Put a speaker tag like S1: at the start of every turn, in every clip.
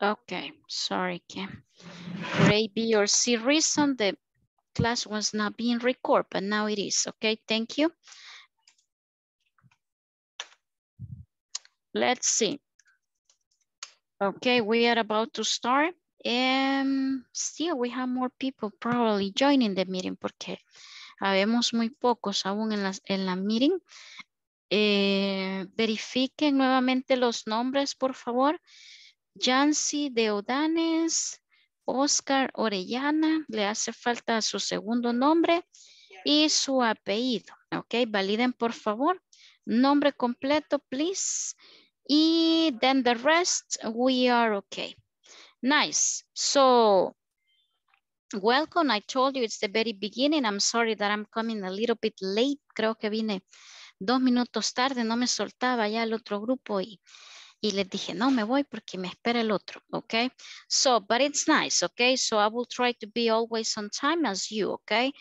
S1: Okay, sorry, Kim. Grade B or C reason the class was not being recorded, but now it is. Okay, thank you. Let's see. Okay, we are about to start. And still, we have more people probably joining the meeting porque habemos muy pocos aún en la, en la meeting. Eh, verifiquen nuevamente los nombres, por favor. Yancy Deodanes, Oscar Orellana, le hace falta su segundo nombre y su apellido. Ok, validen por favor. Nombre completo, please. Y then the rest, we are okay. Nice. So, welcome. I told you it's the very beginning. I'm sorry that I'm coming a little bit late. Creo que vine dos minutos tarde. No me soltaba ya el otro grupo y Y les dije, no, me voy porque me espera el otro, okay? So, but it's nice, okay? So I will try to be always on time as you, okay?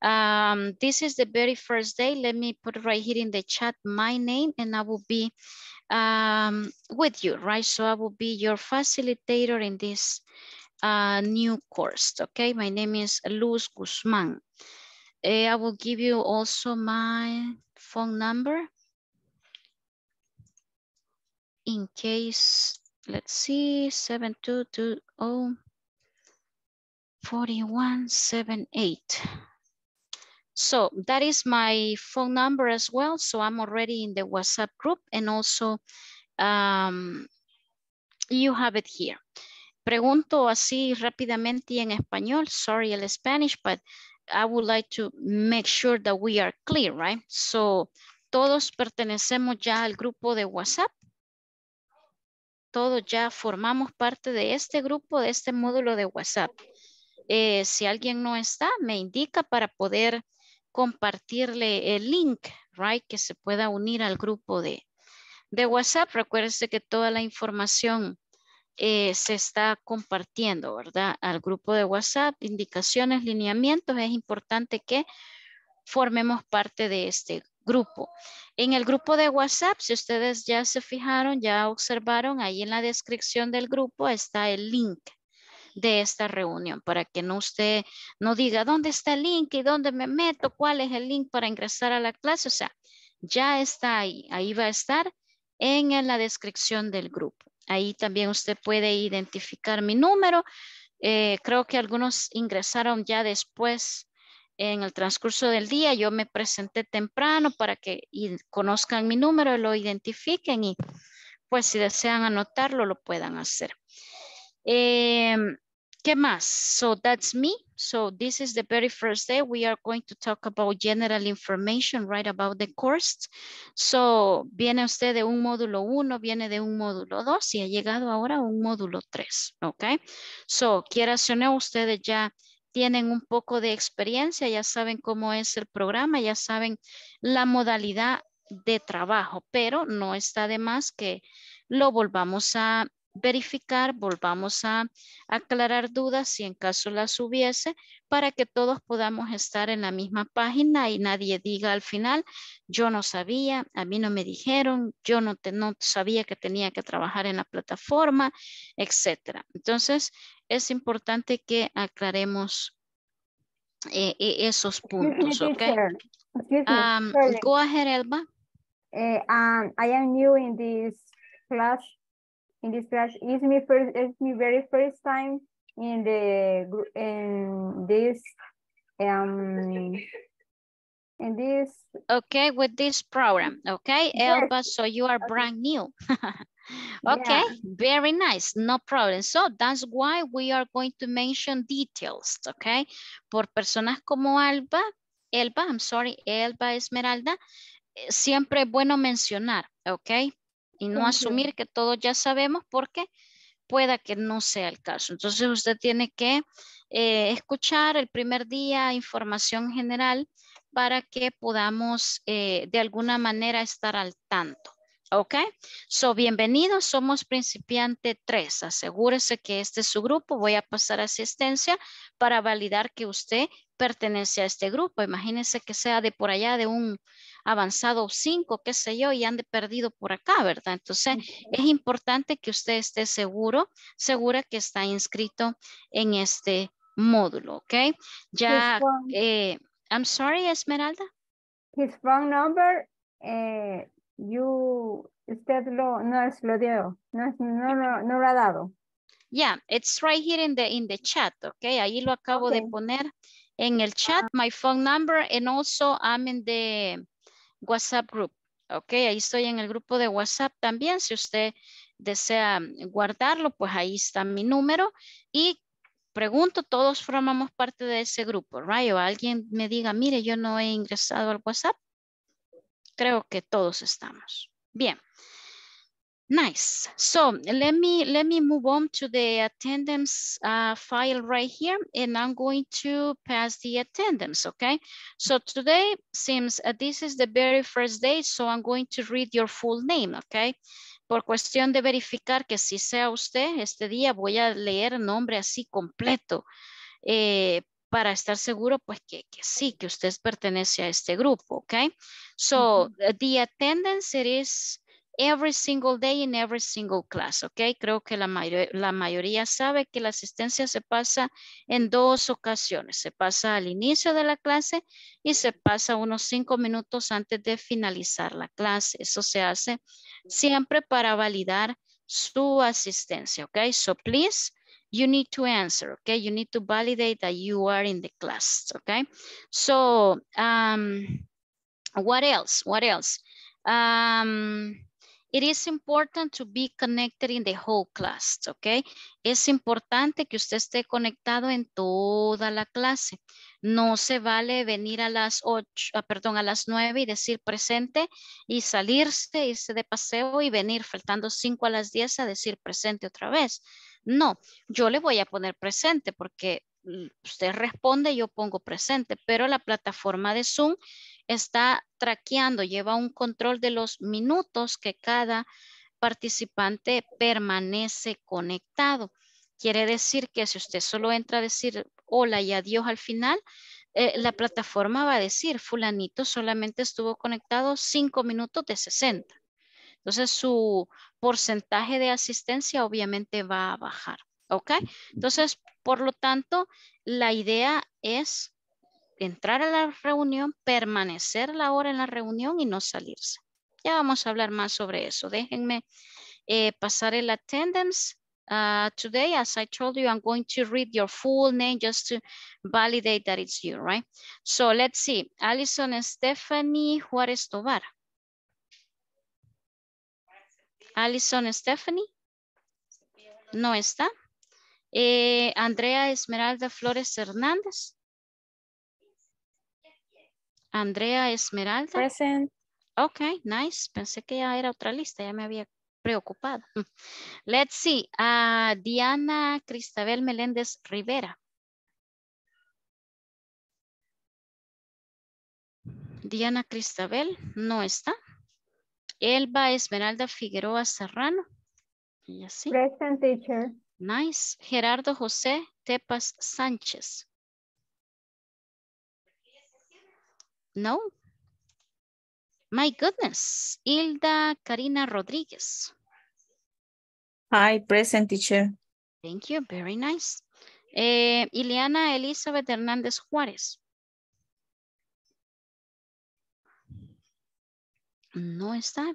S1: Um, this is the very first day. Let me put right here in the chat my name and I will be um, with you, right? So I will be your facilitator in this uh, new course, okay? My name is Luz Guzman. Uh, eh, I will give you also my phone number in case, let's see, 7220, 4178. So that is my phone number as well. So I'm already in the WhatsApp group and also um, you have it here. Pregunto así rápidamente en español. Sorry, el Spanish, but I would like to make sure that we are clear, right? So todos pertenecemos ya al grupo de WhatsApp. todos ya formamos parte de este grupo, de este módulo de WhatsApp. Eh, si alguien no está, me indica para poder compartirle el link, right, que se pueda unir al grupo de, de WhatsApp. Recuérdese que toda la información eh, se está compartiendo, ¿verdad? Al grupo de WhatsApp, indicaciones, lineamientos. Es importante que formemos parte de este grupo grupo. En el grupo de WhatsApp, si ustedes ya se fijaron, ya observaron, ahí en la descripción del grupo está el link de esta reunión para que no usted no diga dónde está el link y dónde me meto, cuál es el link para ingresar a la clase. O sea, ya está ahí, ahí va a estar en la descripción del grupo. Ahí también usted puede identificar mi número. Eh, creo que algunos ingresaron ya después en el transcurso del día yo me presenté temprano para que conozcan mi número, lo identifiquen y pues si desean anotarlo lo puedan hacer. Em, ¿Qué más? So that's me. So this is the very first day we are going to talk about general information right about the course. So viene usted de un módulo 1, viene de un módulo 2 y ha llegado ahora a un módulo 3, ¿ok? So quiero o ustedes ya tienen un poco de experiencia, ya saben cómo es el programa, ya saben la modalidad de trabajo, pero no está de más que lo volvamos a verificar, volvamos a aclarar dudas si en caso las hubiese, para que todos podamos estar en la misma página y nadie diga al final, yo no sabía, a mí no me dijeron, yo no, no sabía que tenía que trabajar en la plataforma, etc. Entonces, es importante que aclaremos eh, e, esos puntos, ¿ok? go ahead, Elba. Eh, um,
S2: I am new in this class in this class. It's my first, it's my very first time in the in this um
S1: in this. Okay, with this program. Okay, yes. Elba. So you are okay. brand new. okay, yeah. very nice. No problem. So that's why we are going to mention details. Okay, por personas como Elba, Elba, I'm sorry, Elba Esmeralda, eh, siempre es bueno mencionar, ¿ok? y no asumir que todos ya sabemos porque pueda que no sea el caso. Entonces usted tiene que eh, escuchar el primer día información general para que podamos eh, de alguna manera estar al tanto. ¿Ok? So, bienvenidos, somos principiante 3. Asegúrese que este es su grupo. Voy a pasar asistencia para validar que usted pertenece a este grupo. Imagínese que sea de por allá, de un avanzado cinco, qué sé yo, y han perdido por acá, ¿verdad? Entonces, es importante que usted esté seguro, segura que está inscrito en este módulo, ¿ok? Ya, eh, I'm sorry, Esmeralda. His phone number, eh,
S2: you, usted lo, no lo dio, no, no, no, no lo ha dado. Yeah,
S1: it's right here in the, in the chat, ¿ok? Ahí lo acabo de poner en el chat, ah. my phone number, and also I'm in the, WhatsApp Group. Ok, ahí estoy en el grupo de WhatsApp también. Si usted desea guardarlo, pues ahí está mi número. Y pregunto, todos formamos parte de ese grupo, right? O alguien me diga, mire, yo no he ingresado al WhatsApp. Creo que todos estamos. Bien. Nice. So let me let me move on to the attendance uh, file right here, and I'm going to pass the attendance. Okay. So today, seems uh, this is the very first day, so I'm going to read your full name. Okay. Por cuestión de verificar que si sea usted este día, voy a leer nombre así completo. Eh, para estar seguro, pues que, que, sí, que usted pertenece a este grupo, Okay. So, mm -hmm. the attendance, it is every single day in every single class, ¿ok? Creo que la, la mayoría sabe que la asistencia se pasa en dos ocasiones. Se pasa al inicio de la clase y se pasa unos cinco minutos antes de finalizar la clase. Eso se hace siempre para validar su asistencia, ¿ok? So please, you need to answer, okay? You need to validate that you are in the class, ¿ok? So, um, what else? What else? Um, It is important to be connected in the whole class, okay? Es importante que usted esté conectado en toda la clase. No se vale venir a las ocho, ah, perdón, a las 9 y decir presente y salirse, irse de paseo y venir faltando 5 a las 10 a decir presente otra vez. No, yo le voy a poner presente porque mm, usted responde, yo pongo presente, pero la plataforma de Zoom está traqueando, lleva un control de los minutos que cada participante permanece conectado. Quiere decir que si usted solo entra a decir hola y adiós al final, eh, la plataforma va a decir fulanito solamente estuvo conectado 5 minutos de 60. Entonces su porcentaje de asistencia obviamente va a bajar. ¿Ok? Entonces, por lo tanto, la idea es entrar a la reunión, permanecer la hora en la reunión y no salirse. Ya vamos a hablar más sobre eso. Déjenme eh, pasar el attendance. Ah, today, as I told you, I'm going to read your full name just to validate that it's you, right? So let's see. Alison Stephanie Juarez Tobar. Alison Stephanie. No está. Eh, Andrea Esmeralda Flores Hernández. Andrea Esmeralda. Present. Ok, nice. Pensé que ya era otra lista, ya me había preocupado. Let's see. Ah, Diana Cristabel Meléndez Rivera. Diana Cristabel no está. Elba Esmeralda Figueroa Serrano. Y Present teacher. Nice. Gerardo José Tepas Sánchez. No. My goodness. Hilda Karina Rodríguez.
S2: Hi, present teacher.
S1: Thank you. Very nice. Eh, Ileana Elizabeth Hernández Juárez. No está.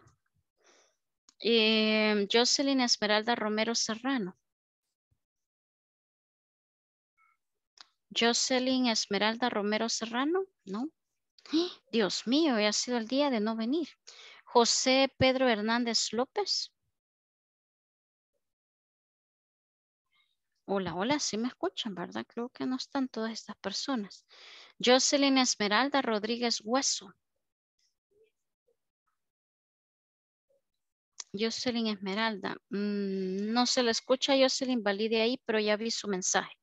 S1: Eh, Jocelyn Esmeralda Romero Serrano. Jocelyn Esmeralda Romero Serrano, no. Dios mío, hoy ha sido el día de no venir. José Pedro Hernández López. Hola, hola, sí me escuchan, ¿verdad? Creo que no están todas estas personas. Jocelyn Esmeralda Rodríguez Hueso. Jocelyn Esmeralda. Mm, no se la escucha Jocelyn Valide ahí, pero ya vi su mensaje.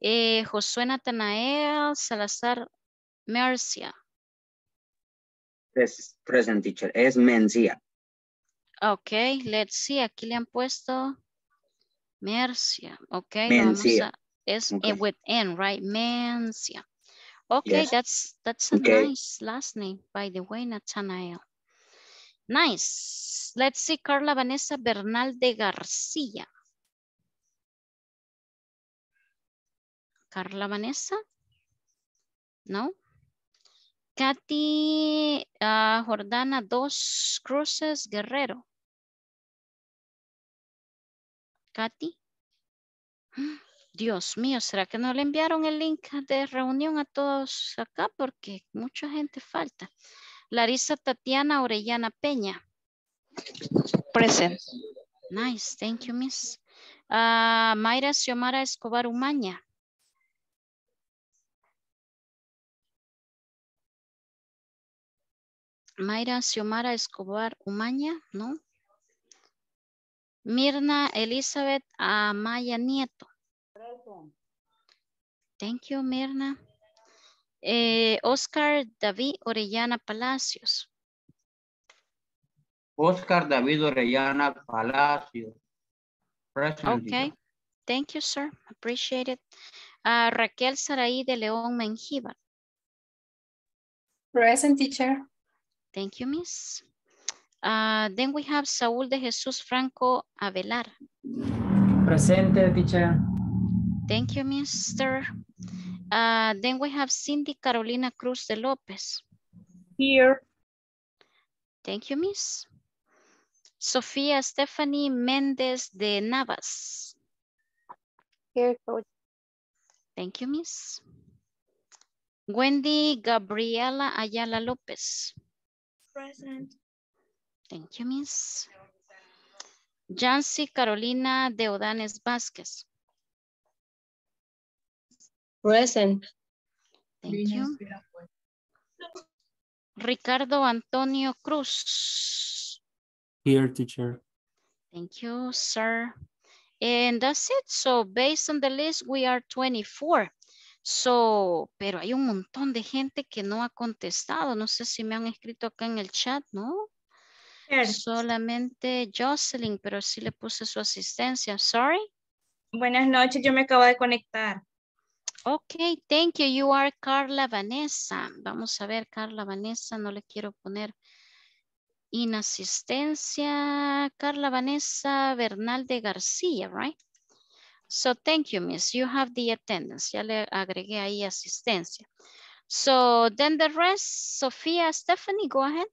S1: Eh, Josué Natanael Salazar Mercia.
S3: Es present teacher, es Mencia.
S1: Ok, let's see, aquí le han puesto Mercia. Ok, Mencia. es eh, okay. with N, right? Mencia. Okay, that's that's a nice last name, by the way, Natanael. Nice. Let's see, Carla Vanessa Bernal de García. Carla Vanessa? No? Katy ah, Jordana Dos Cruces Guerrero. Katy. Ah, Dios mío, ¿será que no le enviaron el link de reunión a todos acá? Porque mucha gente falta. Larissa, Tatiana Orellana Peña. Present. Nice, thank you, miss. Ah, Mayra Xiomara Escobar Umaña. Mayra Xiomara Escobar Umaña, ¿no? Mirna Elizabeth Amaya Nieto. Thank you, Mirna. Eh, Oscar David Orellana Palacios.
S3: Oscar David Orellana Palacios. Present
S1: okay. Thank you, sir. Appreciate it. Ah, Raquel Saraí de León Mengíbar. Present, teacher. Thank you, Miss. Ah, then we have Saúl de Jesús Franco Avelar.
S3: Presente, teacher.
S1: Thank you, mister. Ah, then we have Cindy Carolina Cruz de López. Here. Thank you, Miss. Sofía Stephanie Méndez de Navas. Here, Thank you, Miss. Wendy Gabriela Ayala López. Present. Thank you, Miss. Jancy Carolina Deodanes Vázquez. Present. Thank you. Ricardo Antonio Cruz.
S3: Here, teacher.
S1: Thank you, sir. And that's it. So based on the list, we are 24. So, pero hay un montón de gente que no ha contestado. No sé si me han escrito acá en el chat, ¿no? Solamente Jocelyn, pero sí le puse su asistencia. Sorry. Buenas noches, yo me acabo de conectar. Ok, thank you. You are Carla Vanessa. Vamos a ver, Carla Vanessa, no le quiero poner inasistencia. Carla Vanessa Bernal de García, right? So thank you, miss. You have the attendance. Ya le agregué ahí asistencia. So then the rest, Sofía, Stephanie, go ahead.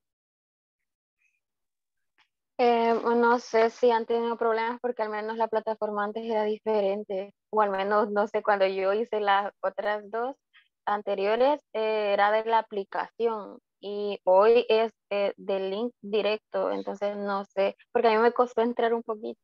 S2: Eh, no sé si han tenido problemas porque al menos la plataforma antes era diferente. O al menos, no sé, cuando yo hice las otras dos anteriores eh, era de la aplicación y hoy es eh, del link directo.
S1: Entonces, no sé, porque a mí me costó entrar un poquito.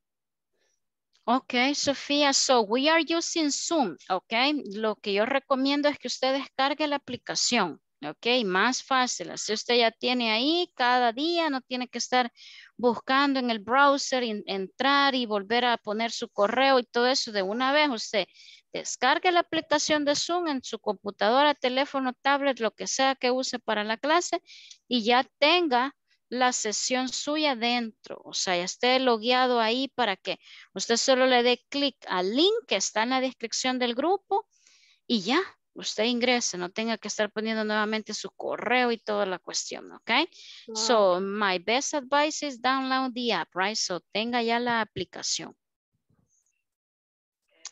S1: Ok, Sofía, so we are using Zoom, ok. Lo que yo recomiendo es que usted descargue la aplicación, ok. Más fácil, así usted ya tiene ahí cada día, no tiene que estar buscando en el browser, y entrar y volver a poner su correo y todo eso de una vez. Usted descargue la aplicación de Zoom en su computadora, teléfono, tablet, lo que sea que use para la clase y ya tenga la sesión suya dentro, o sea, ya esté logueado ahí para que usted solo le dé clic al link que está en la descripción del grupo y ya, usted ingrese, no tenga que estar poniendo nuevamente su correo y toda la cuestión, ¿ok? So, my best advice is download the app, right? So, tenga ya la aplicación.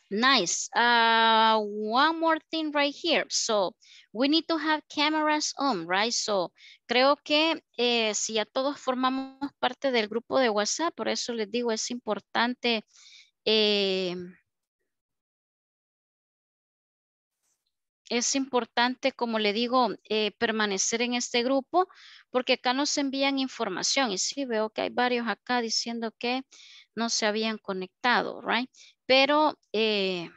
S1: Nice. Uh, one more thing right here. So we need to have cameras on, right? So creo que eh, si ya todos formamos parte del grupo de WhatsApp, por eso les digo, es importante eh, es importante, como le digo, eh, permanecer en este grupo porque acá nos envían información y sí veo que hay varios acá diciendo que no se habían conectado, right? pero eh,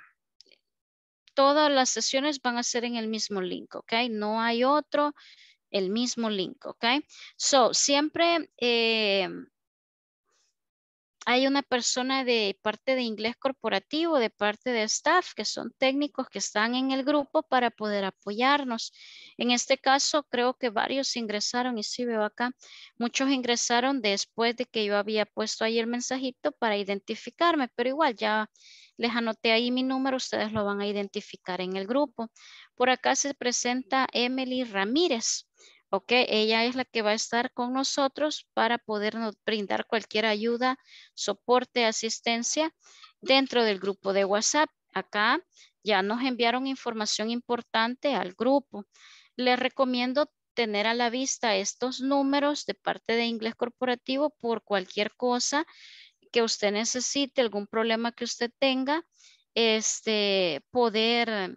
S1: todas las sesiones van a ser en el mismo link, ¿ok? No hay otro, el mismo link, ¿ok? So, siempre eh, hay una persona de parte de inglés corporativo, de parte de staff, que son técnicos que están en el grupo para poder apoyarnos. En este caso, creo que varios ingresaron, y sí veo acá, muchos ingresaron después de que yo había puesto ahí el mensajito para identificarme, pero igual ya les anoté ahí mi número, ustedes lo van a identificar en el grupo. Por acá se presenta Emily Ramírez. ¿ok? Ella es la que va a estar con nosotros para podernos brindar cualquier ayuda, soporte, asistencia dentro del grupo de WhatsApp. Acá ya nos enviaron información importante al grupo. Les recomiendo tener a la vista estos números de parte de Inglés Corporativo por cualquier cosa que usted necesite, algún problema que usted tenga, este, poder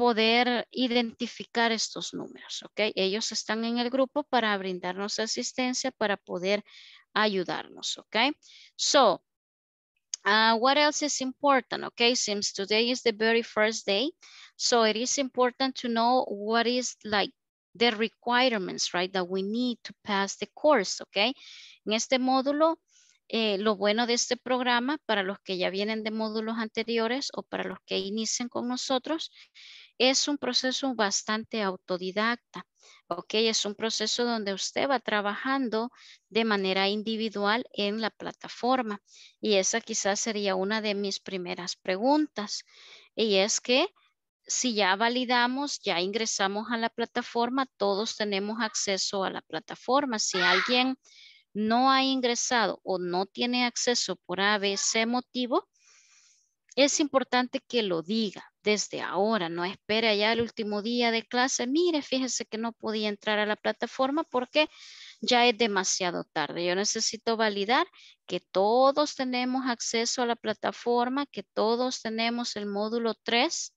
S1: poder identificar estos números, ¿ok? Ellos están en el grupo para brindarnos asistencia, para poder ayudarnos, ¿ok? So, uh, what else is important, okay? Since today is the very first day, so it is important to know what is like the requirements, right, that we need to pass the course, okay? En este módulo, eh, lo bueno de este programa, para los que ya vienen de módulos anteriores o para los que inician con nosotros, es un proceso bastante autodidacta, ¿ok? Es un proceso donde usted va trabajando de manera individual en la plataforma. Y esa quizás sería una de mis primeras preguntas. Y es que si ya validamos, ya ingresamos a la plataforma, todos tenemos acceso a la plataforma. Si alguien no ha ingresado o no tiene acceso por ABC motivo, es importante que lo diga, desde ahora, no espera ya el último día de clase, mire, fíjese que no podía entrar a la plataforma porque ya es demasiado tarde. Yo necesito validar que todos tenemos acceso a la plataforma, que todos tenemos el módulo 3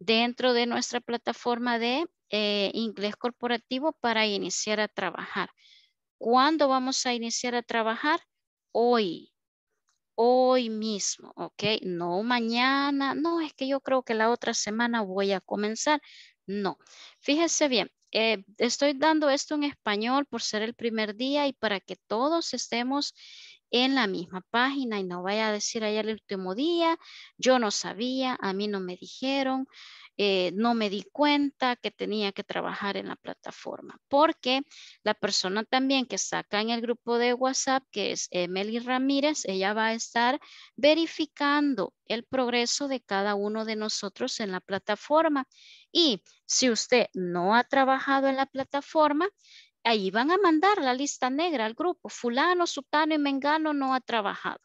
S1: dentro de nuestra plataforma de eh, inglés corporativo para iniciar a trabajar. ¿Cuándo vamos a iniciar a trabajar? Hoy, hoy mismo, ¿ok? No mañana, no, es que yo creo que la otra semana voy a comenzar. No, fíjese bien, eh, estoy dando esto en español por ser el primer día y para que todos estemos en la misma página y no vaya a decir allá el último día, yo no sabía, a mí no me dijeron, eh, no me di cuenta que tenía que trabajar en la plataforma, porque la persona también que está acá en el grupo de WhatsApp, que es Emily Ramírez, ella va a estar verificando el progreso de cada uno de nosotros en la plataforma. Y si usted no ha trabajado en la plataforma, ahí van a mandar la lista negra al grupo. Fulano, sutano y mengano no ha trabajado.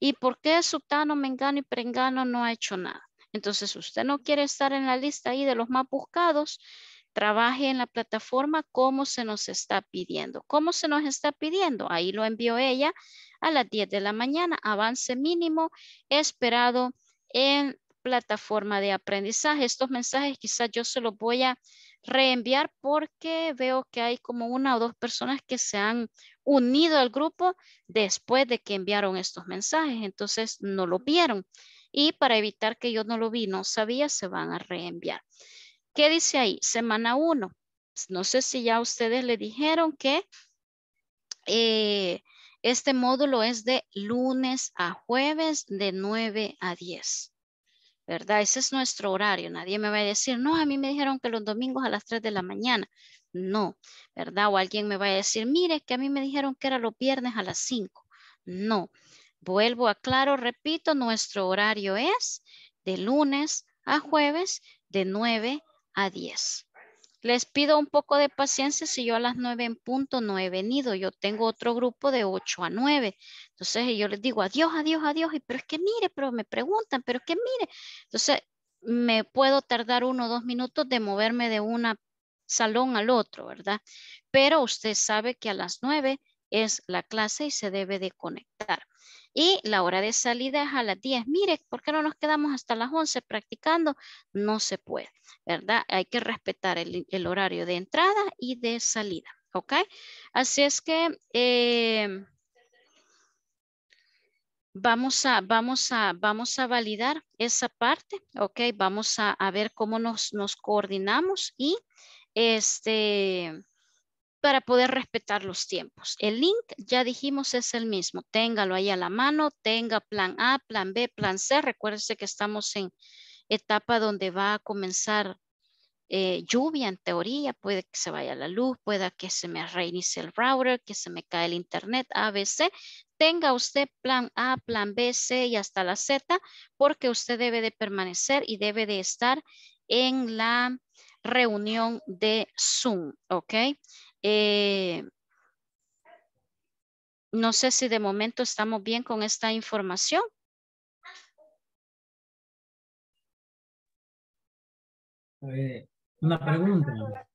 S1: ¿Y por qué sutano, mengano y prengano no ha hecho nada? Entonces, usted no quiere estar en la lista ahí de los más buscados, trabaje en la plataforma como se nos está pidiendo. ¿Cómo se nos está pidiendo? Ahí lo envió ella a las 10 de la mañana, avance mínimo esperado en plataforma de aprendizaje. Estos mensajes quizás yo se los voy a reenviar porque veo que hay como una o dos personas que se han unido al grupo después de que enviaron estos mensajes. Entonces no lo vieron y para evitar que yo no lo vi, no sabía, se van a reenviar. ¿Qué dice ahí? Semana 1. No sé si ya ustedes le dijeron que eh, este módulo es de lunes a jueves de 9 a 10. ¿Verdad? Ese es nuestro horario. Nadie me va a decir, no, a mí me dijeron que los domingos a las 3 de la mañana. No, ¿verdad? O alguien me va a decir, mire, que a mí me dijeron que era los viernes a las 5. No, Vuelvo, a claro, repito, nuestro horario es de lunes a jueves de 9 a 10. Les pido un poco de paciencia si yo a las 9 en punto no he venido. Yo tengo otro grupo de 8 a 9. Entonces yo les digo adiós, adiós, adiós. Y pero es que mire, pero me preguntan, pero es que mire. Entonces me puedo tardar uno o dos minutos de moverme de un salón al otro, ¿verdad? Pero usted sabe que a las 9 es la clase y se debe de conectar. Y la hora de salida es a las 10. Mire, ¿por qué no nos quedamos hasta las 11 practicando? No se puede, ¿verdad? Hay que respetar el, horario de entrada y de salida, ¿ok? Así es que em, vamos, a, vamos, a, vamos a validar esa parte, ¿ok? Vamos a, ver cómo nos, nos coordinamos y este para poder respetar los tiempos. El link, ya dijimos, es el mismo. Téngalo ahí a la mano, tenga plan A, plan B, plan C. Recuérdese que estamos en etapa donde va a comenzar eh, lluvia en teoría, puede que se vaya la luz, pueda que se me reinicie el router, que se me cae el internet, ABC. Tenga usted plan A, plan B, C y hasta la Z, porque usted debe de permanecer y debe de estar en la reunión de Zoom, ¿ok? Eh, no sé si de momento estamos bien con esta información.
S3: Eh, una pregunta.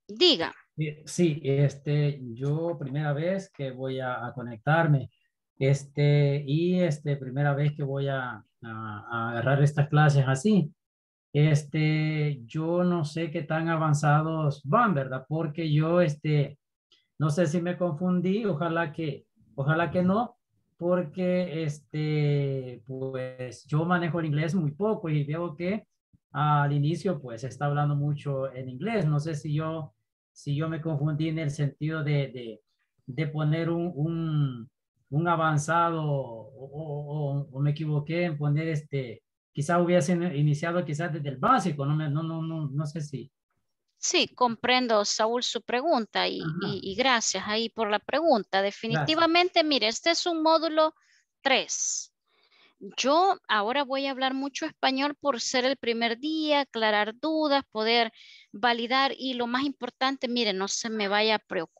S3: Diga. Sí, este, yo primera vez que voy a, conectarme, este, y este, primera vez que voy a, a, agarrar estas clases así, este, yo no sé qué tan avanzados van, ¿verdad? Porque yo, este, no sé si me confundí, ojalá que, ojalá que no, porque este, pues yo manejo el inglés muy poco y veo que al inicio pues está hablando mucho en inglés. No sé si yo, si yo me confundí en el sentido de, de, poner un, un, avanzado o, o, me equivoqué en poner este, quizá hubiese iniciado quizás desde el básico, no, no, no, no, no sé si,
S1: Sí, comprendo, Saúl, su pregunta y, gracias ahí por la pregunta. Definitivamente, mire, este es un módulo 3. Yo ahora voy a hablar mucho español por ser el primer día, aclarar dudas, poder validar y lo más importante, mire, no se me vaya a preocupar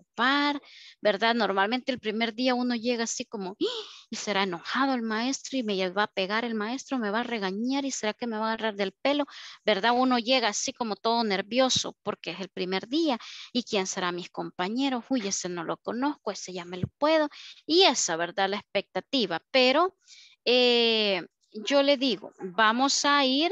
S1: ¿verdad? Normalmente el primer día uno llega así como, ¡Ah! y será enojado el maestro y me va a pegar el maestro, me va a regañar y será que me va a agarrar del pelo, ¿verdad? Uno llega así como todo nervioso porque es el primer día y quién será mis compañeros, uy, ese no lo conozco, ese ya me lo puedo y esa, ¿verdad? La expectativa, pero... Eh, yo le digo, vamos a ir,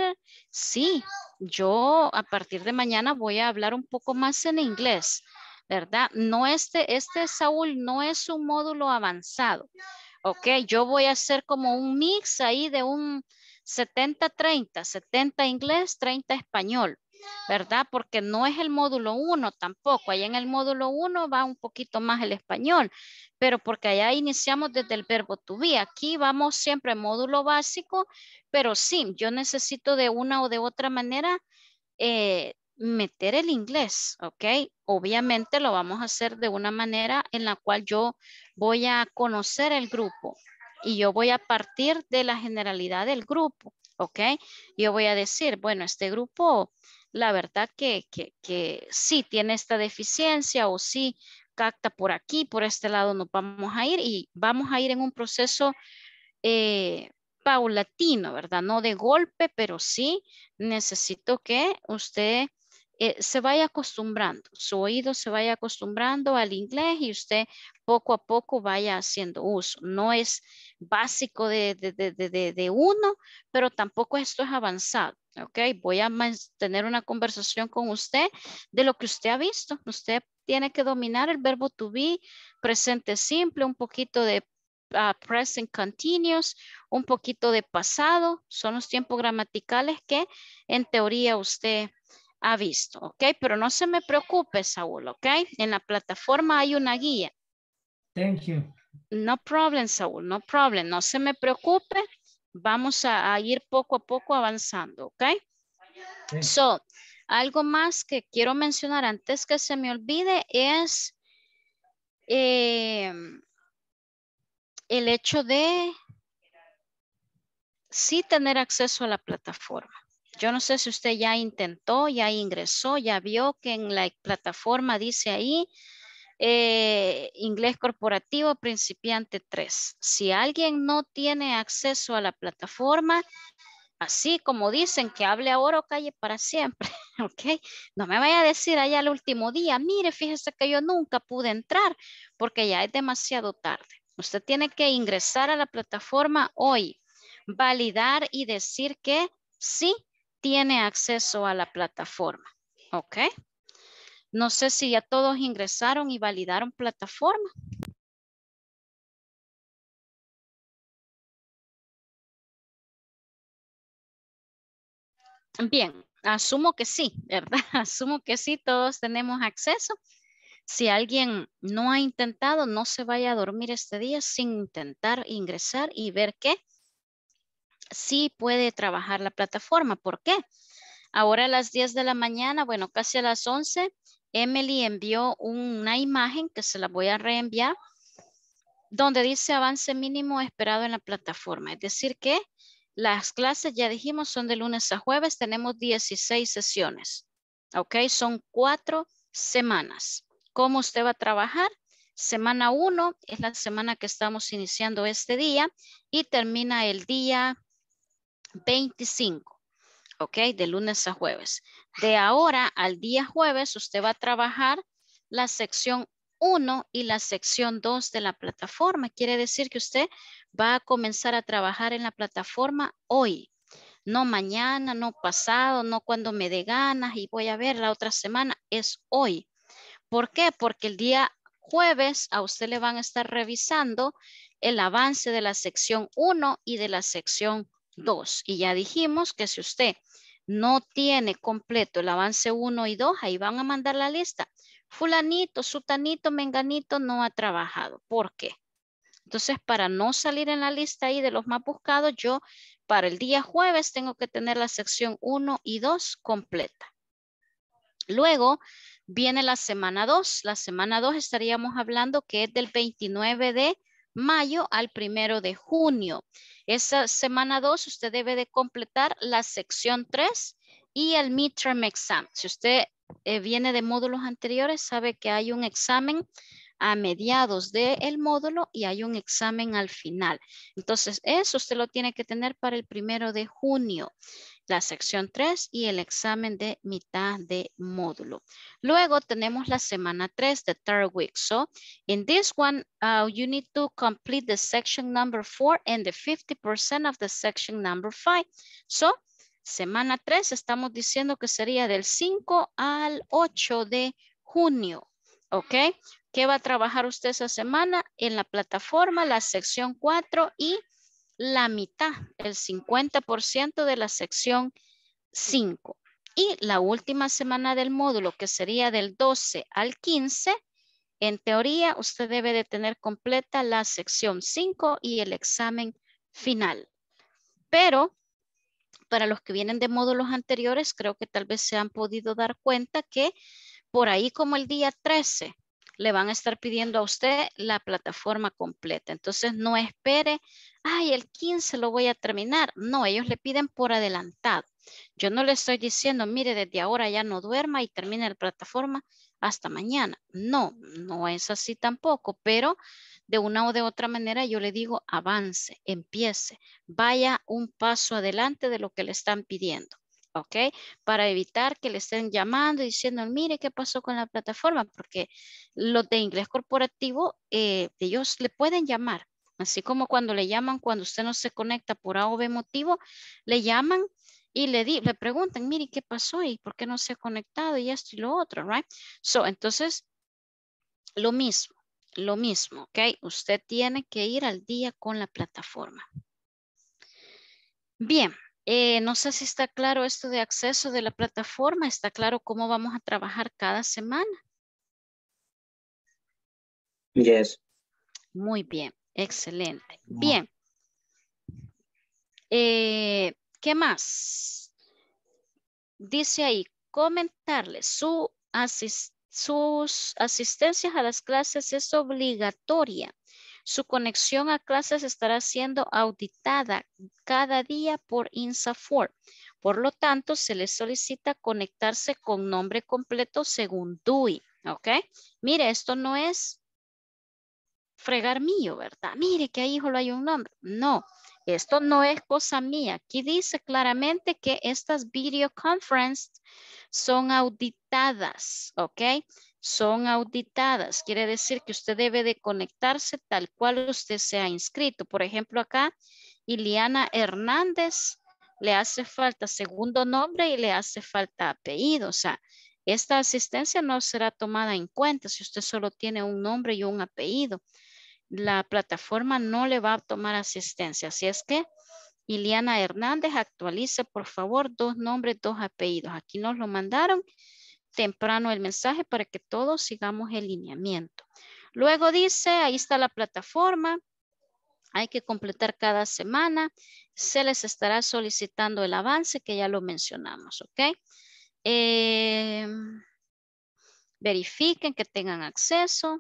S1: sí, yo a partir de mañana voy a hablar un poco más en inglés. ¿verdad? No este, este Saúl no es un módulo avanzado, ¿ok? Yo voy a hacer como un mix ahí de un 70-30, 70 inglés, 30 español, ¿verdad? Porque no es el módulo 1 tampoco. Allá en el módulo 1 va un poquito más el español, pero porque allá iniciamos desde el verbo to be. Aquí vamos siempre módulo básico, pero sí, yo necesito de una o de otra manera eh, meter el inglés, ¿ok? Obviamente lo vamos a hacer de una manera en la cual yo voy a conocer el grupo y yo voy a partir de la generalidad del grupo, ¿ok? Yo voy a decir, bueno, este grupo, la verdad que, sí tiene esta deficiencia o sí capta por aquí, por este lado nos vamos a ir y vamos a ir en un proceso eh, paulatino, ¿verdad? No de golpe, pero sí necesito que usted eh, se vaya acostumbrando, su oído se vaya acostumbrando al inglés y usted poco a poco vaya haciendo uso. No es básico de, uno, pero tampoco esto es avanzado. okay voy a tener una conversación con usted de lo que usted ha visto. Usted tiene que dominar el verbo to be, presente simple, un poquito de ah, present continuous, un poquito de pasado, son los tiempos gramaticales que en teoría usted ha visto, ¿ok? Pero no se me preocupe, Saúl, ¿ok? En la plataforma hay una guía. Thank you. No problem, Saúl, no problem. No se me preocupe. Vamos a, ir poco a poco avanzando, ¿ok? So, algo más que quiero mencionar antes que se me olvide es em, el hecho de sí tener acceso a la plataforma. Yo no sé si usted ya intentó, ya ingresó, ya vio que en la plataforma dice ahí eh, inglés corporativo principiante 3. Si alguien no tiene acceso a la plataforma, así como dicen que hable ahora o calle para siempre, ¿ok? No me vaya a decir allá el último día, mire, fíjese que yo nunca pude entrar porque ya es demasiado tarde. Usted tiene que ingresar a la plataforma hoy, validar y decir que sí, tiene acceso a la plataforma. ¿Ok? No sé si ya todos ingresaron y validaron plataforma. Bien, asumo que sí, ¿verdad? Asumo que sí, todos tenemos acceso. Si alguien no ha intentado, no se vaya a dormir este día sin intentar ingresar y ver qué, sí puede trabajar la plataforma. ¿Por qué? Ahora a las 10 de la mañana, bueno, casi a las 11, Emily envió una imagen que se la voy a reenviar, donde dice avance mínimo esperado en la plataforma. Es decir que las clases, ya dijimos, son de lunes a jueves, tenemos 16 sesiones. ¿Ok? Son cuatro semanas. ¿Cómo usted va a trabajar? Semana 1 es la semana que estamos iniciando este día y termina el día 25, ¿ok? De lunes a jueves. De ahora al día jueves, usted va a trabajar la sección 1 y la sección 2 de la plataforma. Quiere decir que usted va a comenzar a trabajar en la plataforma hoy. No mañana, no pasado, no cuando me dé ganas y voy a ver la otra semana. Es hoy. ¿Por qué? Porque el día jueves a usted le van a estar revisando el avance de la sección 1 y de la sección 2. Y ya dijimos que si usted no tiene completo el avance 1 y 2, ahí van a mandar la lista. Fulanito, sutanito, menganito no ha trabajado. ¿Por qué? Entonces, para no salir en la lista ahí de los más buscados, yo para el día jueves tengo que tener la sección 1 y 2 completa. Luego viene la semana 2. La semana 2 estaríamos hablando que es del 29 de mayo al primero de junio. Esa semana 2 usted debe de completar la sección 3 y el midterm exam. Si usted eh, viene de módulos anteriores, sabe que hay un examen a mediados del módulo y hay un examen al final. Entonces, eso usted lo tiene que tener para el primero de junio, la sección 3 y el examen de mitad de módulo. Luego tenemos la semana 3, the third week. So, in this one, uh, you need to complete the section number 4 and the 50% of the section number 5. So, semana 3 estamos diciendo que sería del 5 al 8 de junio. Okay, ¿Qué va a trabajar usted esa semana? En la plataforma, la sección 4 y la mitad, el 50% de la sección 5. Y la última semana del módulo, que sería del 12 al 15, en teoría usted debe de tener completa la sección 5 y el examen final. Pero para los que vienen de módulos anteriores, creo que tal vez se han podido dar cuenta que por ahí como el día 13 le van a estar pidiendo a usted la plataforma completa. Entonces no espere, ay, el 15 lo voy a terminar. No, ellos le piden por adelantado. Yo no le estoy diciendo, mire, desde ahora ya no duerma y termine la plataforma hasta mañana. No, no es así tampoco, pero de una o de otra manera yo le digo avance, empiece, vaya un paso adelante de lo que le están pidiendo. ¿ok? Para evitar que le estén llamando y diciendo, mire, ¿qué pasó con la plataforma? Porque los de inglés corporativo, eh, ellos le pueden llamar, así como cuando le llaman, cuando usted no se conecta por A o B motivo, le llaman y le, le preguntan, mire, ¿qué pasó? ¿Y por qué no se ha conectado? Y esto y lo otro, ¿right? So, entonces, lo mismo, lo mismo, ¿ok? Usted tiene que ir al día con la plataforma. Bien. Eh, no sé si está claro esto de acceso de la plataforma, está claro cómo vamos a trabajar cada semana. Yes. Muy bien, excelente. Bien. Eh, ¿Qué más? Dice ahí, comentarle, su sus asistencias a las clases es obligatoria su conexión a clases estará siendo auditada cada día por INSAFOR. Por lo tanto, se le solicita conectarse con nombre completo según DUI. ¿Ok? Mire, esto no es fregar mío, ¿verdad? Mire que ahí solo hay un nombre. No, esto no es cosa mía. Aquí dice claramente que estas videoconferencias son auditadas, ¿ok? son auditadas. Quiere decir que usted debe de conectarse tal cual usted se ha inscrito. Por ejemplo, acá Iliana Hernández le hace falta segundo nombre y le hace falta apellido. O sea, esta asistencia no será tomada en cuenta si usted solo tiene un nombre y un apellido. La plataforma no le va a tomar asistencia. Así es que Iliana Hernández actualice, por favor, dos nombres, dos apellidos. Aquí nos lo mandaron temprano el mensaje para que todos sigamos el lineamiento. Luego dice, ahí está la plataforma, hay que completar cada semana, se les estará solicitando el avance que ya lo mencionamos, ¿ok? Eh, verifiquen que tengan acceso.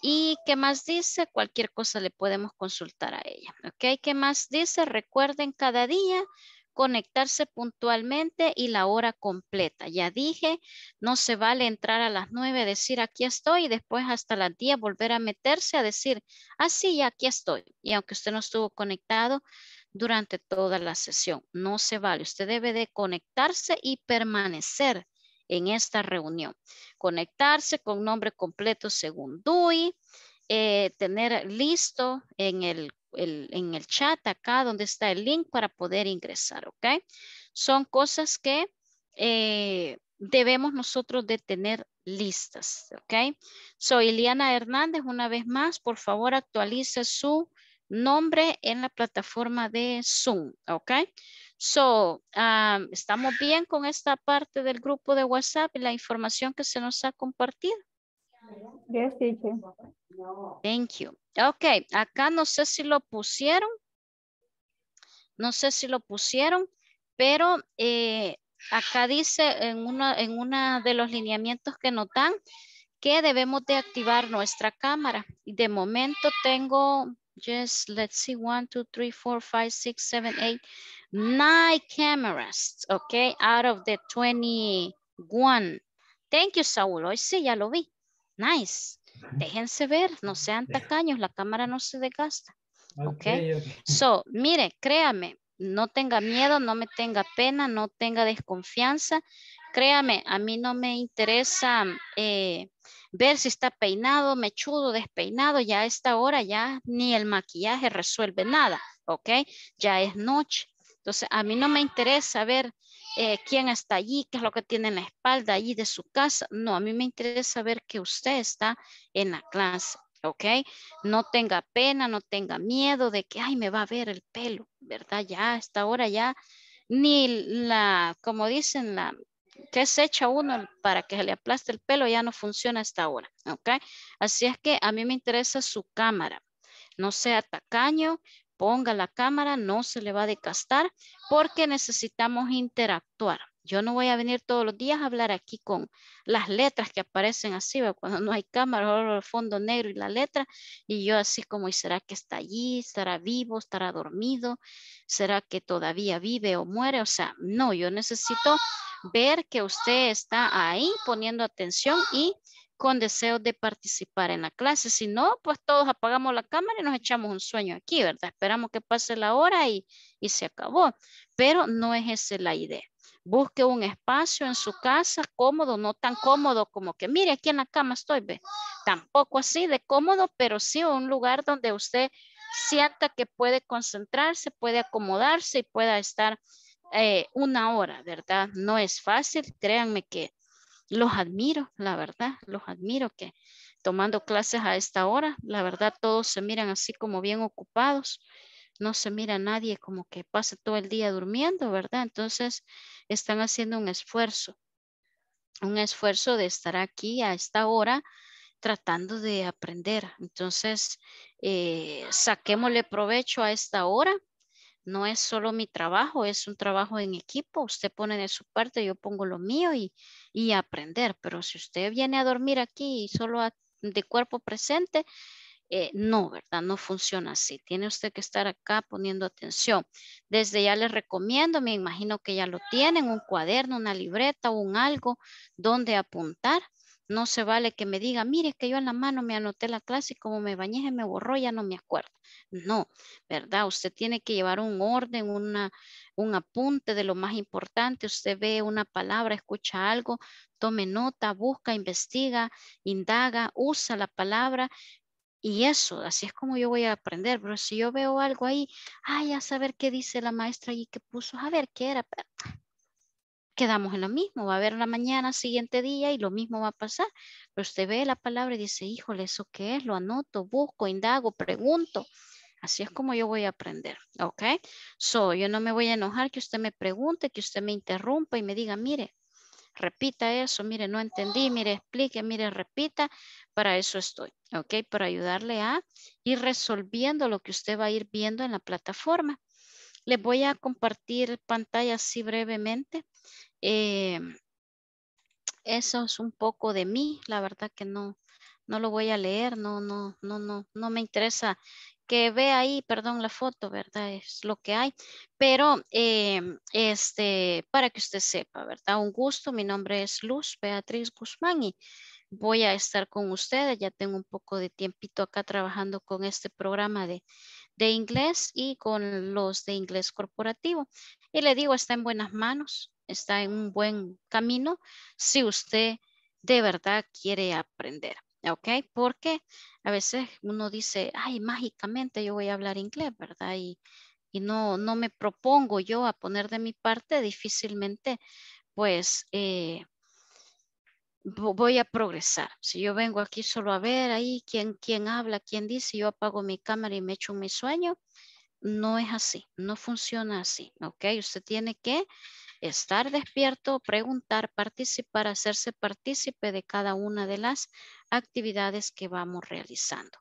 S1: ¿Y qué más dice? Cualquier cosa le podemos consultar a ella. ¿Ok? ¿Qué más dice? Recuerden cada día conectarse puntualmente y la hora completa. Ya dije, no se vale entrar a las 9, decir aquí estoy y después hasta las 10 volver a meterse a decir, así ah, aquí estoy. Y aunque usted no estuvo conectado durante toda la sesión, no se vale. Usted debe de conectarse y permanecer en esta reunión. Conectarse con nombre completo según DUI, eh, tener listo en el en el chat acá donde está el link para poder ingresar, ¿ok? Son cosas que eh, debemos nosotros de tener listas, ¿ok? Soy Iliana Hernández, una vez más, por favor actualice su nombre en la plataforma de Zoom, ¿ok? So, ah, ¿estamos bien con esta parte del grupo de WhatsApp y la información que se nos ha compartido? gracias Thank you. Ok, acá no sé si lo pusieron. No sé si lo pusieron, pero eh, acá dice en uno en una de los lineamientos que notan que debemos de activar nuestra cámara. De momento tengo, just let's see, one, two, three, four, five, six, seven, eight, nine cameras, okay, out of the 21. Thank you, Saúl. Hoy sí, ya lo vi. Nice. Déjense ver, no sean tacaños, la cámara no se desgasta. ok, so, mire, créame, no tenga miedo, no me tenga pena, no tenga desconfianza. Créame, a mí no me interesa eh, ver si está peinado, mechudo, despeinado. Ya a esta hora ya ni el maquillaje resuelve nada, ¿ok? Ya es noche. Entonces, a mí no me interesa ver eh, quién está allí, qué es lo que tiene en la espalda allí de su casa. No, a mí me interesa saber que usted está en la clase. ¿ok? No tenga pena, no tenga miedo de que, ay, me va a ver el pelo, ¿verdad? Ya, hasta ahora ya, ni la, como dicen, la que se echa uno para que se le aplaste el pelo ya no funciona hasta ahora, ¿ok? Así es que a mí me interesa su cámara. No sea tacaño, ponga la cámara, no se le va a decastar porque necesitamos interactuar. Yo no voy a venir todos los días a hablar aquí con las letras que aparecen así, cuando no hay cámara, solo el fondo negro y la letra, y yo así como, ¿y será que está allí? ¿Estará vivo? ¿Estará dormido? ¿Será que todavía vive o muere? O sea, no, yo necesito ver que usted está ahí poniendo atención y con deseo de participar en la clase. Si no, pues todos apagamos la cámara y nos echamos un sueño aquí, ¿verdad? Esperamos que pase la hora y, y se acabó. Pero no es esa la idea. Busque un espacio en su casa cómodo, no tan cómodo como que, mire, aquí en la cama estoy, ve. Tampoco así de cómodo, pero sí un lugar donde usted sienta que puede concentrarse, puede acomodarse y pueda estar eh, una hora, ¿verdad? No es fácil, créanme que los admiro, la verdad, los admiro que tomando clases a esta hora, la verdad todos se miran así como bien ocupados, no se mira nadie como que pasa todo el día durmiendo, ¿verdad? Entonces están haciendo un esfuerzo, un esfuerzo de estar aquí a esta hora tratando de aprender. Entonces, eh, saquémosle provecho a esta hora no es solo mi trabajo, es un trabajo en equipo. Usted pone de su parte, yo pongo lo mío y, y aprender. Pero si usted viene a dormir aquí y solo de cuerpo presente, eh, no, ¿verdad? No funciona así. Tiene usted que estar acá poniendo atención. Desde ya les recomiendo, me imagino que ya lo tienen, un cuaderno, una libreta, o un algo donde apuntar no se vale que me diga, mire, que yo en la mano me anoté la clase y como me bañé me borró, ya no me acuerdo. No, ¿verdad? Usted tiene que llevar un orden, un apunte de lo más importante. Usted ve una palabra, escucha algo, tome nota, busca, investiga, indaga, usa la palabra y eso, así es como yo voy a aprender, pero si yo veo algo ahí, ay, a saber qué dice la maestra y qué puso, a ver qué era, quedamos en lo mismo, va a haber la mañana, siguiente día y lo mismo va a pasar. Pero usted ve la palabra y dice, híjole, ¿eso qué es? Lo anoto, busco, indago, pregunto. Así es como yo voy a aprender, ¿ok? So, yo no me voy a enojar que usted me pregunte, que usted me interrumpa y me diga, mire, repita eso, mire, no entendí, mire, explique, mire, repita. Para eso estoy, ¿ok? Para ayudarle a ir resolviendo lo que usted va a ir viendo en la plataforma. Les voy a compartir pantalla así brevemente. Eh, eso es un poco de mí, la verdad que no, no lo voy a leer, no, no, no, no, no me interesa que vea ahí, perdón, la foto, ¿verdad? Es lo que hay. Pero, eh, este, para que usted sepa, ¿verdad? Un gusto, mi nombre es Luz Beatriz Guzmán y voy a estar con ustedes. Ya tengo un poco de tiempito acá trabajando con este programa de de inglés y con los de inglés corporativo. Y le digo, está en buenas manos, está en un buen camino si usted de verdad quiere aprender. ¿ok? Porque a veces uno dice, ay, mágicamente yo voy a hablar inglés, ¿verdad? Y, y no, no me propongo yo a poner de mi parte, difícilmente, pues, eh, voy a progresar. Si yo vengo aquí solo a ver ahí quién, habla, quién dice, yo apago mi cámara y me echo mi sueño, no es así, no funciona así, ¿ok? Usted tiene que estar despierto, preguntar, participar, hacerse partícipe de cada una de las actividades que vamos realizando.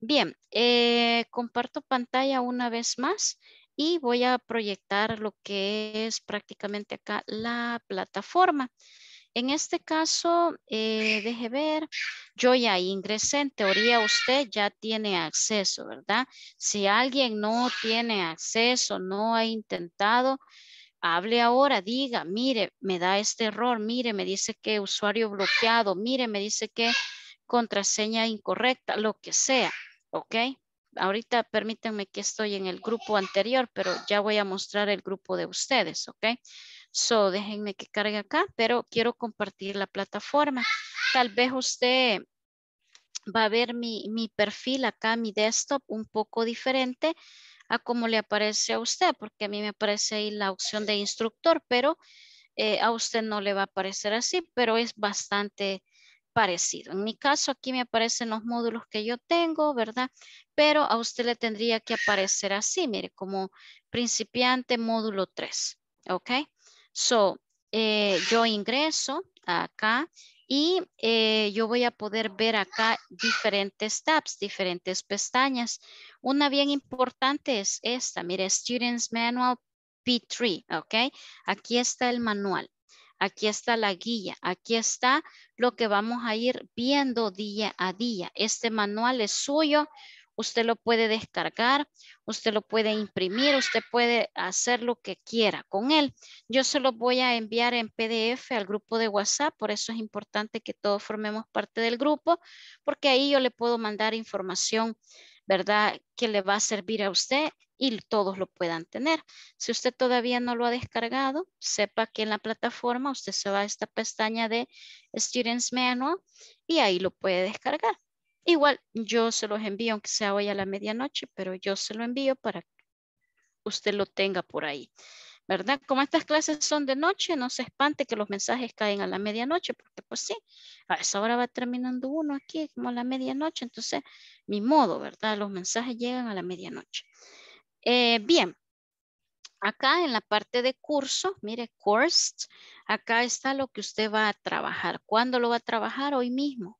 S1: Bien, eh, comparto pantalla una vez más y voy a proyectar lo que es prácticamente acá la plataforma. En este caso, eh, deje ver, yo ya ingresé, en teoría usted ya tiene acceso, ¿verdad? Si alguien no tiene acceso, no ha intentado, hable ahora, diga, mire, me da este error, mire, me dice que usuario bloqueado, mire, me dice que contraseña incorrecta, lo que sea, ¿ok? Ahorita permítanme que estoy en el grupo anterior, pero ya voy a mostrar el grupo de ustedes, ¿ok? So, déjenme que cargue acá, pero quiero compartir la plataforma. Tal vez usted va a ver mi, perfil acá, mi desktop, un poco diferente a cómo le aparece a usted, porque a mí me aparece ahí la opción de instructor, pero eh, a usted no le va a aparecer así, pero es bastante parecido. En mi caso aquí me aparecen los módulos que yo tengo, ¿verdad? Pero a usted le tendría que aparecer así, mire, como principiante módulo 3, ¿ok? So, eh, yo ingreso acá y eh, yo voy a poder ver acá diferentes tabs, diferentes pestañas. Una bien importante es esta, mire, Students Manual P3, ¿ok? Aquí está el manual, aquí está la guía, aquí está lo que vamos a ir viendo día a día. Este manual es suyo, usted lo puede descargar, usted lo puede imprimir, usted puede hacer lo que quiera con él. Yo se lo voy a enviar en PDF al grupo de WhatsApp, por eso es importante que todos formemos parte del grupo, porque ahí yo le puedo mandar información, ¿verdad?, que le va a servir a usted y todos lo puedan tener. Si usted todavía no lo ha descargado, sepa que en la plataforma usted se va a esta pestaña de Students Manual y ahí lo puede descargar. Igual yo se los envío, aunque sea hoy a la medianoche, pero yo se lo envío para que usted lo tenga por ahí. ¿Verdad? Como estas clases son de noche, no se espante que los mensajes caen a la medianoche, porque pues sí, a esa hora va terminando uno aquí, como a la medianoche, entonces, mi modo, ¿verdad? Los mensajes llegan a la medianoche. Eh, bien, acá en la parte de curso, mire, course, acá está lo que usted va a trabajar. ¿Cuándo lo va a trabajar? Hoy mismo.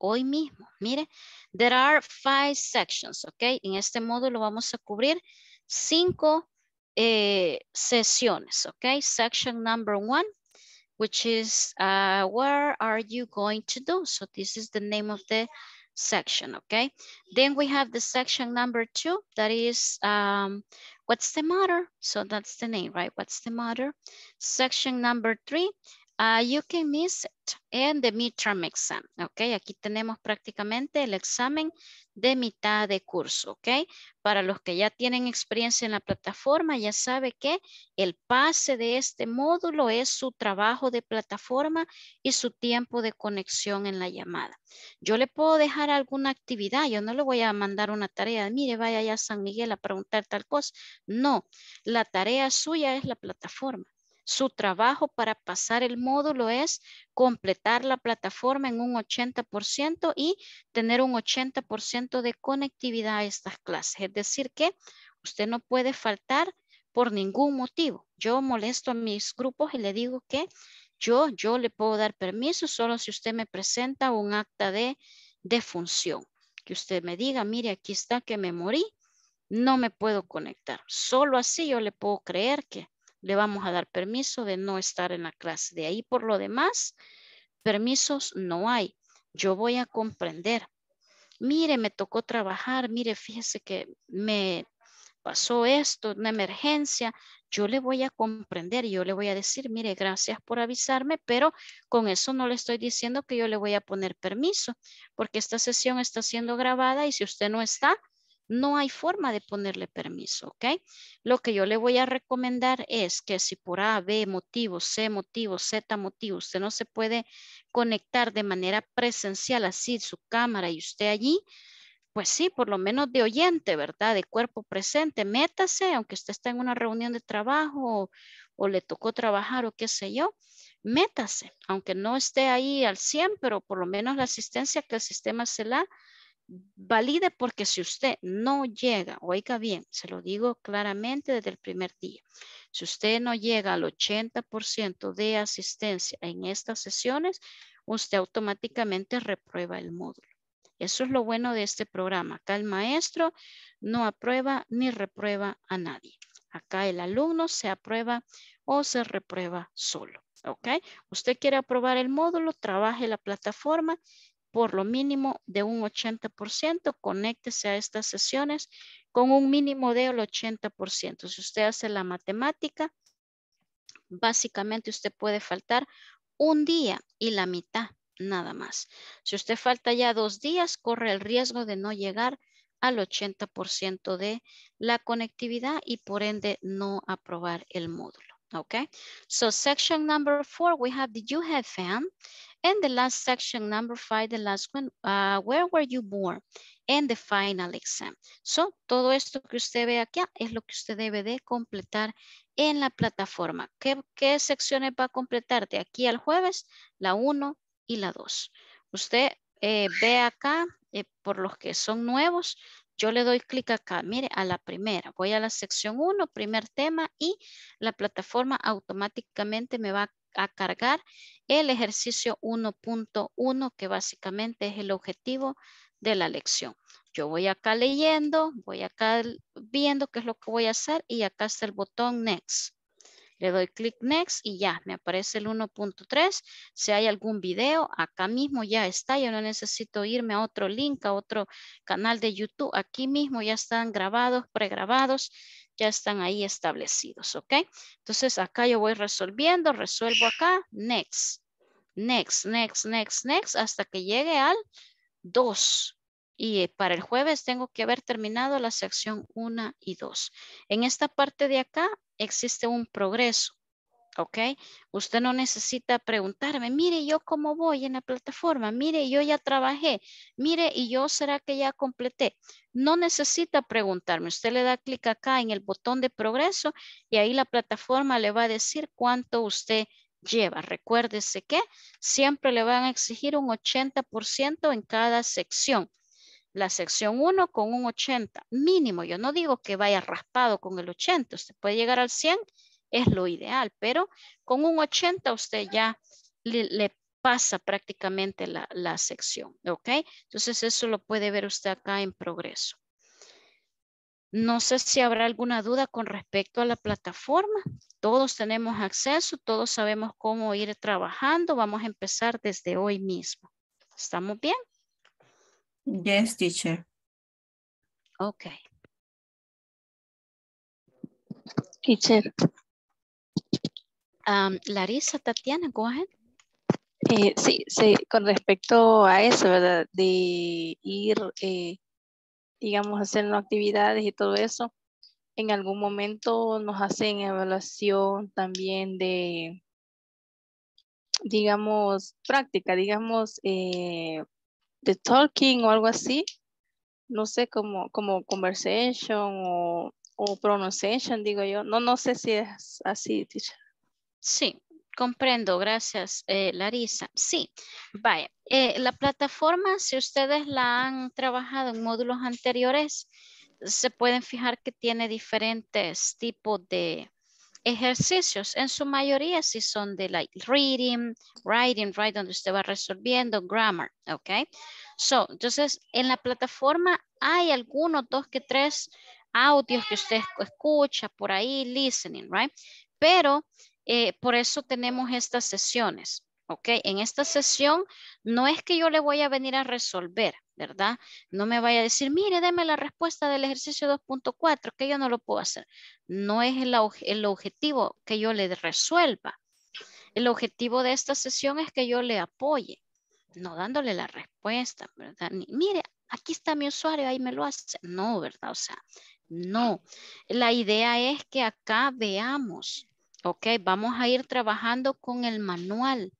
S1: hoy mismo. Mire, there are five sections, ¿ok? En este módulo vamos a cubrir cinco eh, sesiones, ¿ok? Section number one, which is uh, where are you going to do? So this is the name of the section, okay? Then we have the section number two, that is um, what's the matter? So that's the name, right? What's the matter? Section number three Ah, you can miss it and the midterm exam. Ok, aquí tenemos prácticamente el examen de mitad de curso. Ok, para los que ya tienen experiencia en la plataforma, ya sabe que el pase de este módulo es su trabajo de plataforma y su tiempo de conexión en la llamada. Yo le puedo dejar alguna actividad, yo no le voy a mandar una tarea, mire, vaya allá a San Miguel a preguntar tal cosa. No, la tarea suya es la plataforma. Su trabajo para pasar el módulo es completar la plataforma en un 80% y tener un 80% de conectividad a estas clases. Es decir que usted no puede faltar por ningún motivo. Yo molesto a mis grupos y le digo que yo, yo le puedo dar permiso solo si usted me presenta un acta de, de función. Que usted me diga, mire, aquí está que me morí, no me puedo conectar. Solo así yo le puedo creer que le vamos a dar permiso de no estar en la clase. De ahí por lo demás, permisos no hay. Yo voy a comprender. Mire, me tocó trabajar, mire, fíjese que me pasó esto, una emergencia, yo le voy a comprender, yo le voy a decir, mire, gracias por avisarme, pero con eso no le estoy diciendo que yo le voy a poner permiso, porque esta sesión está siendo grabada y si usted no está, no hay forma de ponerle permiso, ¿ok? Lo que yo le voy a recomendar es que si por A, B motivo, C motivo, Z motivo, usted no se puede conectar de manera presencial así su cámara y usted allí, pues sí, por lo menos de oyente, ¿verdad? De cuerpo presente, métase, aunque usted está en una reunión de trabajo o, le tocó trabajar o qué sé yo, métase, aunque no esté ahí al 100, pero por lo menos la asistencia que el sistema se la valide porque si usted no llega, oiga bien, se lo digo claramente desde el primer día, si usted no llega al 80% de asistencia en estas sesiones, usted automáticamente reprueba el módulo. Eso es lo bueno de este programa. Acá el maestro no aprueba ni reprueba a nadie. Acá el alumno se aprueba o se reprueba solo. ¿Ok? Usted quiere aprobar el módulo, trabaje la plataforma por lo mínimo de un 80%, conéctese a estas sesiones con un mínimo de el 80%. Si usted hace la matemática, básicamente usted puede faltar un día y la mitad nada más. Si usted falta ya dos días, corre el riesgo de no llegar al 80% de la conectividad y por ende no aprobar el módulo. Okay, so section number four, we have the you have fan And the last section, number five, the last one, uh, where were you born? En the final exam. So, todo esto que usted ve aquí es lo que usted debe de completar en la plataforma. ¿Qué, secciones va a completar de aquí al jueves? La 1 y la 2. Usted eh, ve acá, eh, por los que son nuevos, yo le doy clic acá, mire, a la primera. Voy a la sección 1, primer tema y la plataforma automáticamente me va a a cargar el ejercicio 1.1 que básicamente es el objetivo de la lección. Yo voy acá leyendo, voy acá viendo qué es lo que voy a hacer y acá está el botón Next. Le doy clic Next y ya, me aparece el 1.3. Si hay algún video, acá mismo ya está. Yo no necesito irme a otro link, a otro canal de YouTube. Aquí mismo ya están grabados, pregrabados ya están ahí establecidos, ¿ok? Entonces acá yo voy resolviendo, resuelvo acá, next, next, next, next, next, hasta que llegue al 2. Y para el jueves tengo que haber terminado la sección 1 y 2. En esta parte de acá existe un progreso. ¿ok? Usted no necesita preguntarme, mire, yo cómo voy en la plataforma, mire, yo ya trabajé, mire, y yo será que ya completé. No necesita preguntarme, usted le da clic acá en el botón de progreso y ahí la plataforma le va a decir cuánto usted lleva. Recuérdese que siempre le van a exigir un 80% en cada sección. La sección 1 con un 80 mínimo. Yo no digo que vaya raspado con el 80. Usted puede llegar al 100 es lo ideal, pero con un 80 usted ya le, pasa prácticamente la, sección, ¿ok? Entonces eso lo puede ver usted acá en progreso. No sé si habrá alguna duda con respecto a la plataforma. Todos tenemos acceso, todos sabemos cómo ir trabajando. Vamos a empezar desde hoy mismo. ¿Estamos bien?
S2: Yes, teacher. Ok. Teacher,
S1: Um, Larissa, Tatiana, go ahead.
S2: Eh, sí, sí, con respecto a eso, ¿verdad? De ir, eh, digamos, haciendo actividades y todo eso, en algún momento nos hacen evaluación también de, digamos, práctica, digamos, eh, de talking o algo así, no sé, cómo, como conversation
S1: o, o pronunciation, digo yo, no, no sé si es así, teacher. Sí, comprendo. Gracias, eh, Larisa. Sí, vaya. Eh, la plataforma, si ustedes la han trabajado en módulos anteriores, se pueden fijar que tiene diferentes tipos de ejercicios. En su mayoría si son de like reading, writing, right, donde usted va resolviendo, grammar, ¿ok? So, entonces, en la plataforma hay algunos, dos que tres audios que usted escucha por ahí, listening, right? Pero eh, por eso tenemos estas sesiones. ¿ok? En esta sesión no es que yo le voy a venir a resolver, ¿verdad? No me vaya a decir, mire, deme la respuesta del ejercicio 2.4, que yo no lo puedo hacer. No es el, objetivo que yo le resuelva. El objetivo de esta sesión es que yo le apoye, no dándole la respuesta, ¿verdad? mire, aquí está mi usuario, ahí me lo hace. No, ¿verdad? O sea, no. La idea es que acá veamos Ok, vamos a ir trabajando con el manual.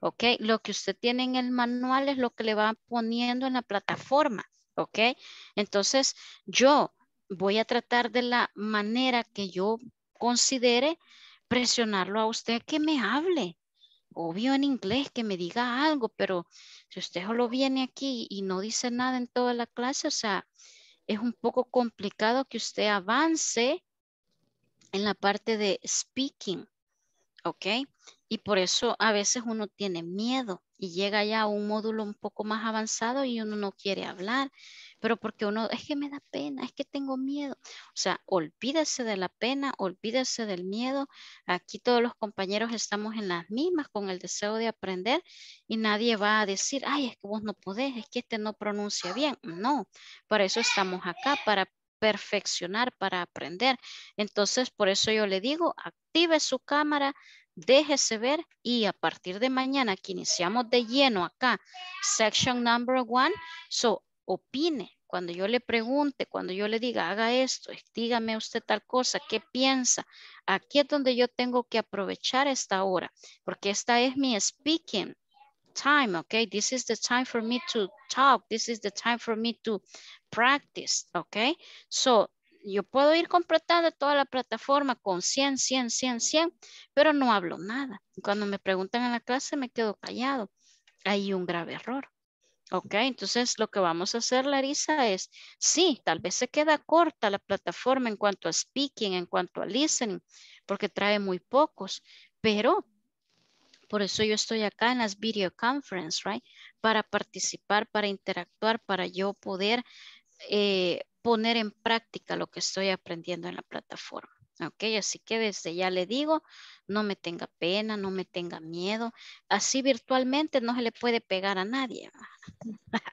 S1: Ok, lo que usted tiene en el manual es lo que le va poniendo en la plataforma. Ok, entonces yo voy a tratar de la manera que yo considere presionarlo a usted que me hable. Obvio en inglés que me diga algo, pero si usted solo viene aquí y no dice nada en toda la clase, o sea, es un poco complicado que usted avance en la parte de speaking, ¿ok? Y por eso a veces uno tiene miedo y llega ya a un módulo un poco más avanzado y uno no quiere hablar, pero porque uno, es que me da pena, es que tengo miedo. O sea, olvídese de la pena, olvídese del miedo. Aquí todos los compañeros estamos en las mismas con el deseo de aprender y nadie va a decir, ay, es que vos no podés, es que este no pronuncia bien. No, para eso estamos acá, para perfeccionar, para aprender. Entonces, por eso yo le digo, active su cámara, déjese ver y a partir de mañana que iniciamos de lleno acá, section number one, so opine. Cuando yo le pregunte, cuando yo le diga, haga esto, dígame usted tal cosa, ¿qué piensa? Aquí es donde yo tengo que aprovechar esta hora, porque esta es mi speaking time, okay? This is the time for me to talk. This is the time for me to practice, okay? So, yo puedo ir completando toda la plataforma con 100, 100, 100, 100, pero no hablo nada. Cuando me preguntan en la clase me quedo callado. Hay un grave error. Ok, entonces lo que vamos a hacer, Larisa, es, sí, tal vez se queda corta la plataforma en cuanto a speaking, en cuanto a listening, porque trae muy pocos, pero por eso yo estoy acá en las video conference, right? Para participar, para interactuar, para yo poder eh, poner en práctica lo que estoy aprendiendo en la plataforma. Ok, así que desde ya le digo, no me tenga pena, no me tenga miedo. Así virtualmente no se le puede pegar a nadie.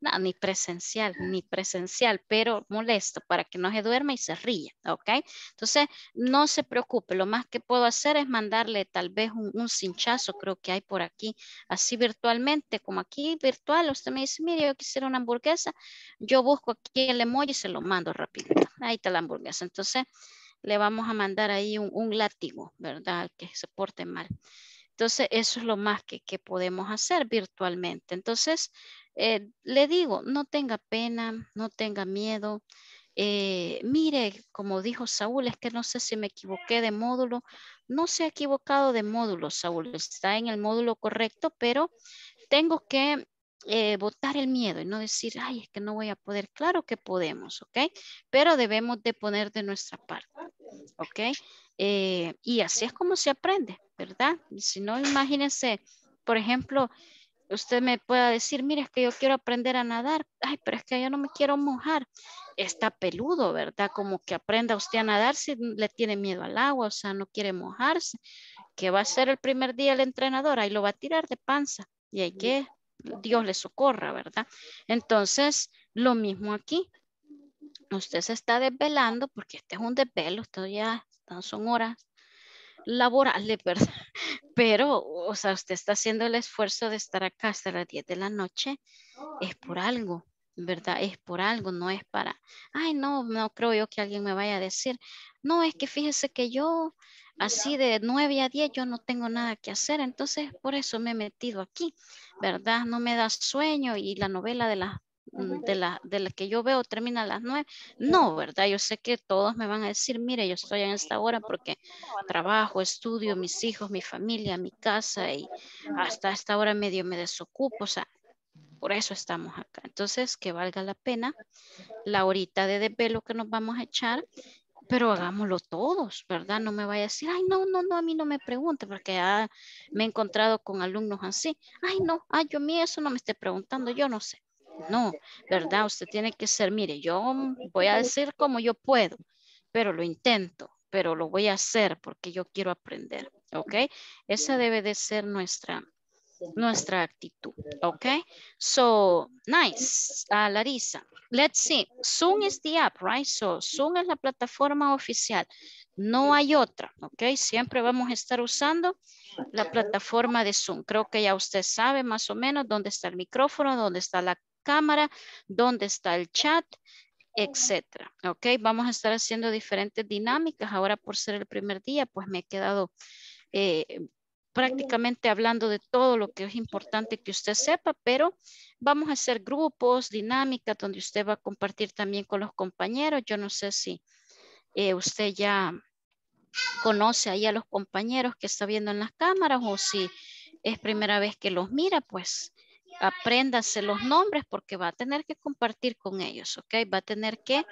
S1: No, ni presencial, ni presencial, pero molesto para que no se duerma y se ríe, ¿ok? Entonces, no se preocupe, lo más que puedo hacer es mandarle tal vez un, un cinchazo, creo que hay por aquí, así virtualmente, como aquí virtual, usted me dice, mire, yo quisiera una hamburguesa, yo busco aquí el emoji y se lo mando rápido. Ahí está la hamburguesa. Entonces, le vamos a mandar ahí un, látigo, ¿verdad? Que se porte mal. Entonces, eso es lo más que, que podemos hacer virtualmente. Entonces, eh, le digo, no tenga pena, no tenga miedo. Eh, mire, como dijo Saúl, es que no sé si me equivoqué de módulo. No se ha equivocado de módulo, Saúl. Está en el módulo correcto, pero tengo que votar eh, el miedo y no decir, ay, es que no voy a poder. Claro que podemos, ¿ok? Pero debemos de poner de nuestra parte, ¿ok? y así es como se aprende, ¿verdad? Si no, imagínense, por ejemplo, usted me pueda decir, mira, es que yo quiero aprender a nadar, ay, pero es que yo no me quiero mojar. Está peludo, ¿verdad? Como que aprenda usted a nadar si le tiene miedo al agua, o sea, no quiere mojarse. ¿Qué va a hacer el primer día el entrenador? Ahí lo va a tirar de panza y hay que Dios le socorra, ¿verdad? Entonces, lo mismo aquí. Usted se está desvelando porque este es un desvelo, esto ya son horas laborales, ¿verdad? pero, o sea, usted está haciendo el esfuerzo de estar acá hasta las 10 de la noche, es por algo, ¿verdad? Es por algo, no es para, ay, no, no creo yo que alguien me vaya a decir, no, es que fíjese que yo, así de 9 a 10, yo no tengo nada que hacer, entonces por eso me he metido aquí, ¿verdad? No me da sueño y la novela de las de la, de la que yo veo termina a las nueve. No, ¿verdad? Yo sé que todos me van a decir, mire, yo estoy en esta hora porque trabajo, estudio, mis hijos, mi familia, mi casa y hasta esta hora medio me desocupo. O sea, por eso estamos acá. Entonces, que valga la pena la horita de desvelo que nos vamos a echar, pero hagámoslo todos, ¿verdad? No me vaya a decir, ay, no, no, no, a mí no me pregunte, porque me he encontrado con alumnos así. Ay, no, ay, yo a mí eso no me esté preguntando, yo no sé. No, ¿verdad? Usted tiene que ser, mire, yo voy a decir como yo puedo, pero lo intento, pero lo voy a hacer porque yo quiero aprender, ¿ok? Esa debe de ser nuestra, nuestra actitud, ¿ok? So, nice, a ah, Larisa. Let's see, Zoom is the app, right? So, Zoom es la plataforma oficial, no hay otra, ¿ok? Siempre vamos a estar usando la plataforma de Zoom. Creo que ya usted sabe más o menos dónde está el micrófono, dónde está la cámara, dónde está el chat, etcétera. Ok, vamos a estar haciendo diferentes dinámicas. Ahora por ser el primer día, pues me he quedado eh, prácticamente hablando de todo lo que es importante que usted sepa, pero vamos a hacer grupos, dinámicas, donde usted va a compartir también con los compañeros. Yo no sé si eh, usted ya conoce ahí a los compañeros que está viendo en las cámaras o si es primera vez que los mira, pues apréndase los nombres porque va a tener que compartir con ellos, ¿ok? Va a tener que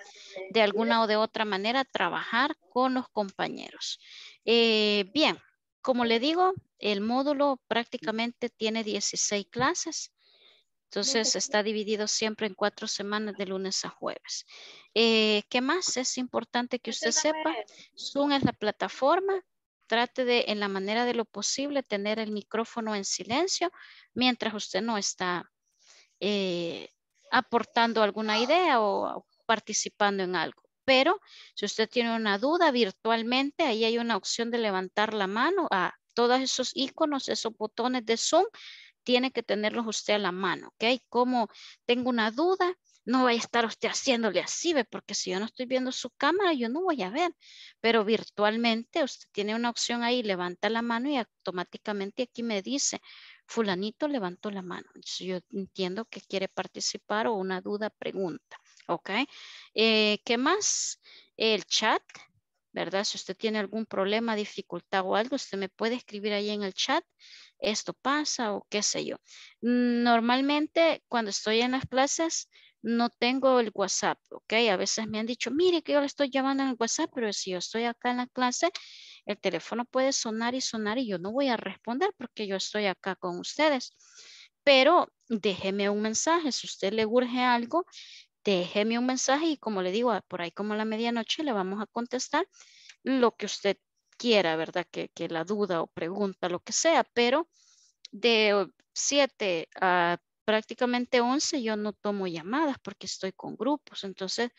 S1: de alguna o de otra manera trabajar con los compañeros. Eh, bien, como le digo, el módulo prácticamente tiene 16 clases. Entonces está dividido siempre en cuatro semanas de lunes a jueves. Eh, ¿Qué más es importante que usted sepa? Zoom es la plataforma Trate de, en la manera de lo posible, tener el micrófono en silencio mientras usted no está eh, aportando alguna idea o participando en algo. Pero si usted tiene una duda virtualmente, ahí hay una opción de levantar la mano a ah, todos esos iconos, esos botones de Zoom, tiene que tenerlos usted a la mano, ¿ok? Como tengo una duda, no vaya a estar usted haciéndole así, ¿ve? porque si yo no estoy viendo su cámara, yo no voy a ver. Pero virtualmente usted tiene una opción ahí, levanta la mano y automáticamente aquí me dice, fulanito levantó la mano. yo entiendo que quiere participar o una duda, pregunta. ¿Ok? Eh, ¿Qué más? El chat, ¿verdad? Si usted tiene algún problema, dificultad o algo, usted me puede escribir ahí en el chat esto pasa o qué sé yo. Normalmente cuando estoy en las clases, no tengo el WhatsApp, ¿ok? A veces me han dicho, mire que yo le estoy llamando en el WhatsApp, pero si yo estoy acá en la clase, el teléfono puede sonar y sonar y yo no voy a responder porque yo estoy acá con ustedes. Pero déjeme un mensaje, si usted le urge algo, déjeme un mensaje y como le digo, por ahí como a la medianoche le vamos a contestar lo que usted quiera, ¿verdad? Que, que la duda o pregunta, lo que sea, pero de 7 a prácticamente 11 yo no tomo llamadas porque estoy con grupos, entonces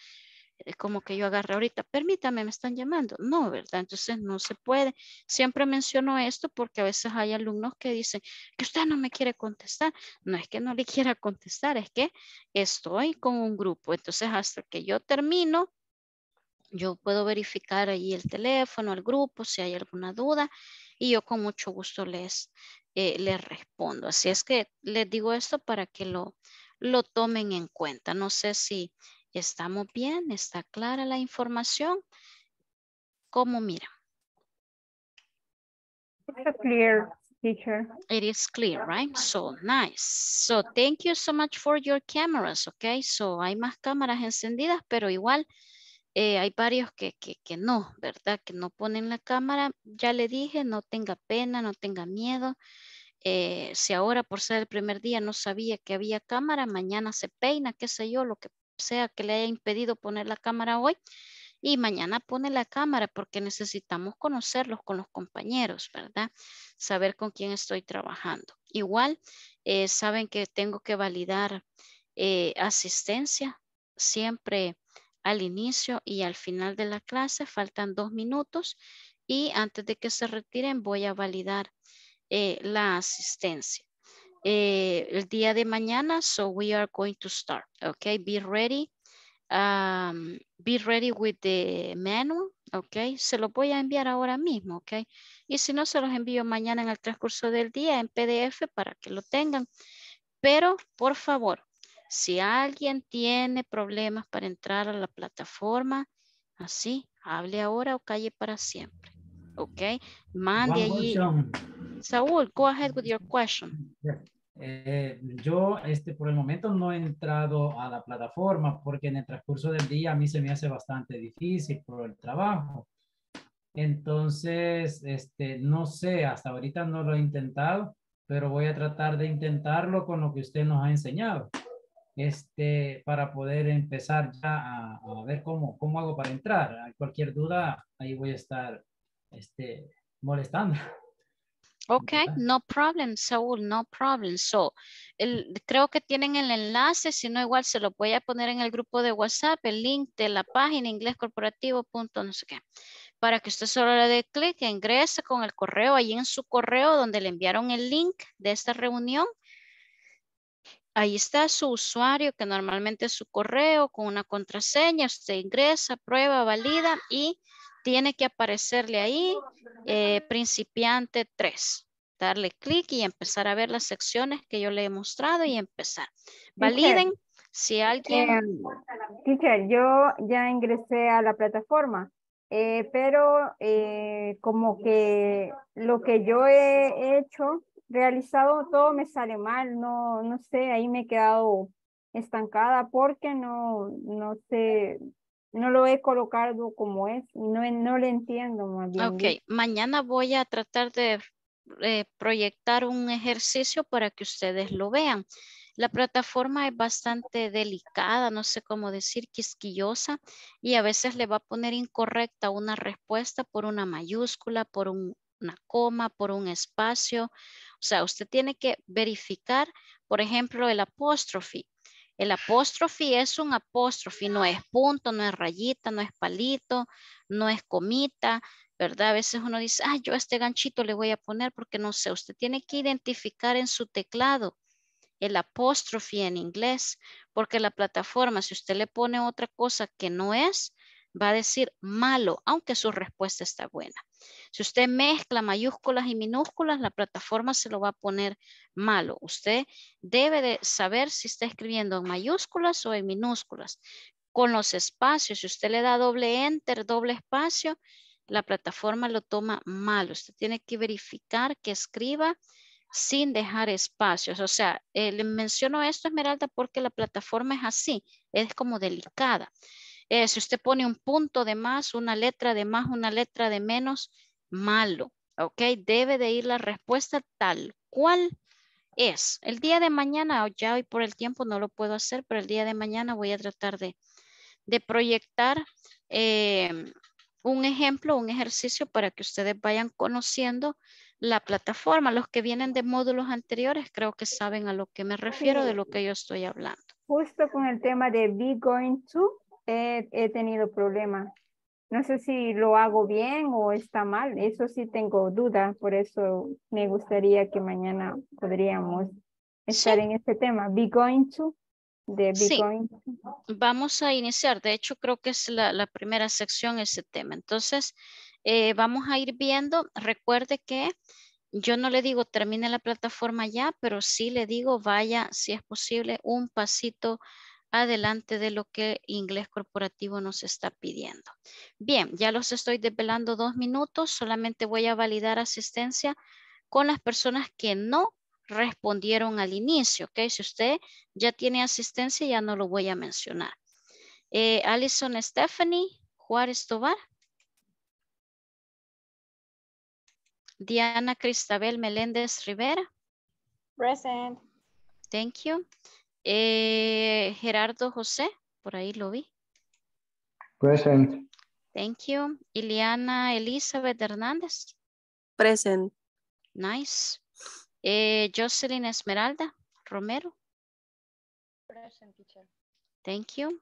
S1: es eh, como que yo agarro ahorita, permítame, me están llamando. No, ¿verdad? Entonces no se puede. Siempre menciono esto porque a veces hay alumnos que dicen que usted no me quiere contestar. No es que no le quiera contestar, es que estoy con un grupo. Entonces hasta que yo termino, yo puedo verificar ahí el teléfono, el grupo, si hay alguna duda y yo con mucho gusto les, eh, les respondo. Así es que les digo esto para que lo, lo tomen en cuenta. No sé si estamos bien, está clara la información. ¿Cómo mira? clear, teacher. It is clear, right? So nice. So thank you so much for your cameras, okay? So hay más cámaras encendidas, pero igual eh, hay varios que, que, no, ¿verdad? Que no ponen la cámara. Ya le dije, no tenga pena, no tenga miedo. Eh, si ahora por ser el primer día no sabía que había cámara, mañana se peina, qué sé yo, lo que sea que le haya impedido poner la cámara hoy. Y mañana pone la cámara porque necesitamos conocerlos con los compañeros, ¿verdad? Saber con quién estoy trabajando. Igual, eh, saben que tengo que validar asistencia. Siempre al inicio y al final de la clase. Faltan dos minutos y antes de que se retiren voy a validar eh, la asistencia. Eh, el día de mañana, so we are going to start. Okay, be ready. Um, be ready with the manual. Okay, se los voy a enviar ahora mismo. Okay, y si no, se los envío mañana en el transcurso del día en PDF para que lo tengan. Pero, por favor, si alguien tiene problemas para entrar a la plataforma, así, hable ahora o calle para siempre. Ok, mande allí. Saúl, go ahead with your question.
S3: Eh, yo este, por el momento no he entrado a la plataforma porque en el transcurso del día a mí se me hace bastante difícil por el trabajo. Entonces, este, no sé, hasta ahorita no lo he intentado, pero voy a tratar de intentarlo con lo que usted nos ha enseñado este, para poder empezar ya a, ver cómo, cómo hago para entrar. Cualquier duda, ahí voy a estar este, molestando.
S1: Ok, no problem, Saúl, no problem. So, creo que tienen el enlace, si no igual se lo voy a poner en el grupo de WhatsApp, el link de la página inglescorporativo.no no sé qué, para que usted solo le dé clic, ingrese con el correo, allí en su correo donde le enviaron el link de esta reunión Ahí está su usuario, que normalmente es su correo con una contraseña. Usted ingresa, prueba, valida y tiene que aparecerle ahí eh, principiante 3. Darle clic y empezar a ver las secciones que yo le he mostrado y empezar. Validen si alguien...
S2: Em, yo ya ingresé a la plataforma, eh, pero eh, como que lo que yo he hecho realizado todo me sale mal, no, no sé, ahí me he quedado estancada porque no, no sé, no lo he colocado como es, no, no le entiendo más bien. Ok,
S1: mañana voy a tratar de eh, proyectar un ejercicio para que ustedes lo vean. La plataforma es bastante delicada, no sé cómo decir, quisquillosa y a veces le va a poner incorrecta una respuesta por una mayúscula, por un una coma, por un espacio. O sea, usted tiene que verificar, por ejemplo, el apóstrofe. El apóstrofe es un apóstrofe, no es punto, no es rayita, no es palito, no es comita, ¿verdad? A veces uno dice, ah, yo este ganchito le voy a poner porque no sé, usted tiene que identificar en su teclado el apóstrofe en inglés, porque la plataforma, si usted le pone otra cosa que no es, va a decir malo, aunque su respuesta está buena. Si usted mezcla mayúsculas y minúsculas, la plataforma se lo va a poner malo. Usted debe de saber si está escribiendo en mayúsculas o en minúsculas. Con los espacios, si usted le da doble enter, doble espacio, la plataforma lo toma malo. Usted tiene que verificar que escriba sin dejar espacios. O sea, eh, le menciono esto, Esmeralda, porque la plataforma es así, es como delicada. Eh, si usted pone un punto de más, una letra de más, una letra de menos, malo. ¿Ok? Debe de ir la respuesta tal cual es. El día de mañana, ya hoy por el tiempo no lo puedo hacer, pero el día de mañana voy a tratar de, proyectar em, un ejemplo, un ejercicio para que ustedes vayan conociendo la plataforma. Los que vienen de módulos anteriores creo que saben a lo que me refiero de lo que yo estoy hablando.
S2: Justo con el tema de Be Going To, he, tenido problemas. No sé si lo hago bien o está mal, eso sí tengo dudas, por eso me gustaría que mañana podríamos estar en este tema. Be going to, de
S1: Vamos a iniciar, de hecho creo que es la, primera sección ese tema. Entonces, eh, vamos a ir viendo, recuerde que yo no le digo termine la plataforma ya, pero sí le digo vaya, si es posible, un pasito adelante de lo que inglés corporativo nos está pidiendo. Bien, ya los estoy desvelando dos minutos, solamente voy a validar asistencia con las personas que no respondieron al inicio, ¿ok? Si usted ya tiene asistencia, ya no lo voy a mencionar. Eh, Alison Stephanie, Juárez Tobar. Diana Cristabel Meléndez Rivera. Present. Thank you. Eh, Gerardo José, por ahí lo vi.
S3: Present.
S1: Thank you. Iliana Elizabeth Hernández. Present. Nice. Eh, Jocelyn Esmeralda Romero. Present, Thank you.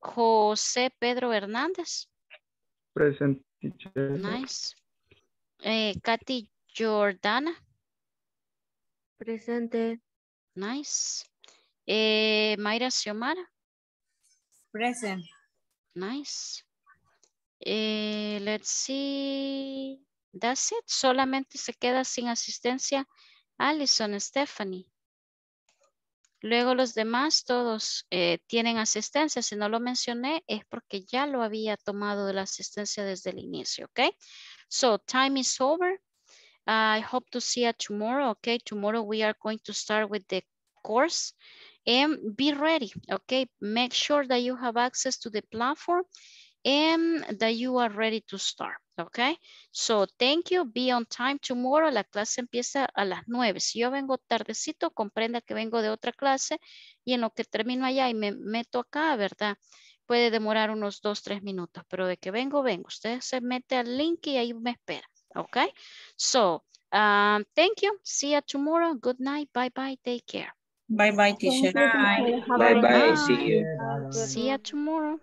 S1: José Pedro Hernández.
S3: Present, teacher. Nice.
S1: Eh, Katy Jordana. Presente. Nice. Eh, Mayra Xiomara. Present. Nice. Eh, let's see. That's it. Solamente se queda sin asistencia Allison, Stephanie. Luego los demás todos eh, tienen asistencia. Si no lo mencioné es porque ya lo había tomado de la asistencia desde el inicio, ¿ok? So, time is over. I hope to see you tomorrow, okay? Tomorrow we are going to start with the course. And be ready, okay? Make sure that you have access to the platform and that you are ready to start, okay? So thank you, be on time tomorrow. La clase empieza a las 9. Si yo vengo tardecito, comprenda que vengo de otra clase y en lo que termino allá y me meto acá, ¿verdad? Puede demorar unos 2, 3 minutos, pero de que vengo, vengo. Usted se mete al link y ahí me espera, okay? So, ah, thank you. See you tomorrow. Good night. Bye-bye. Take care. Bye-bye, teacher. Bye. Bye-bye. See you. See you tomorrow.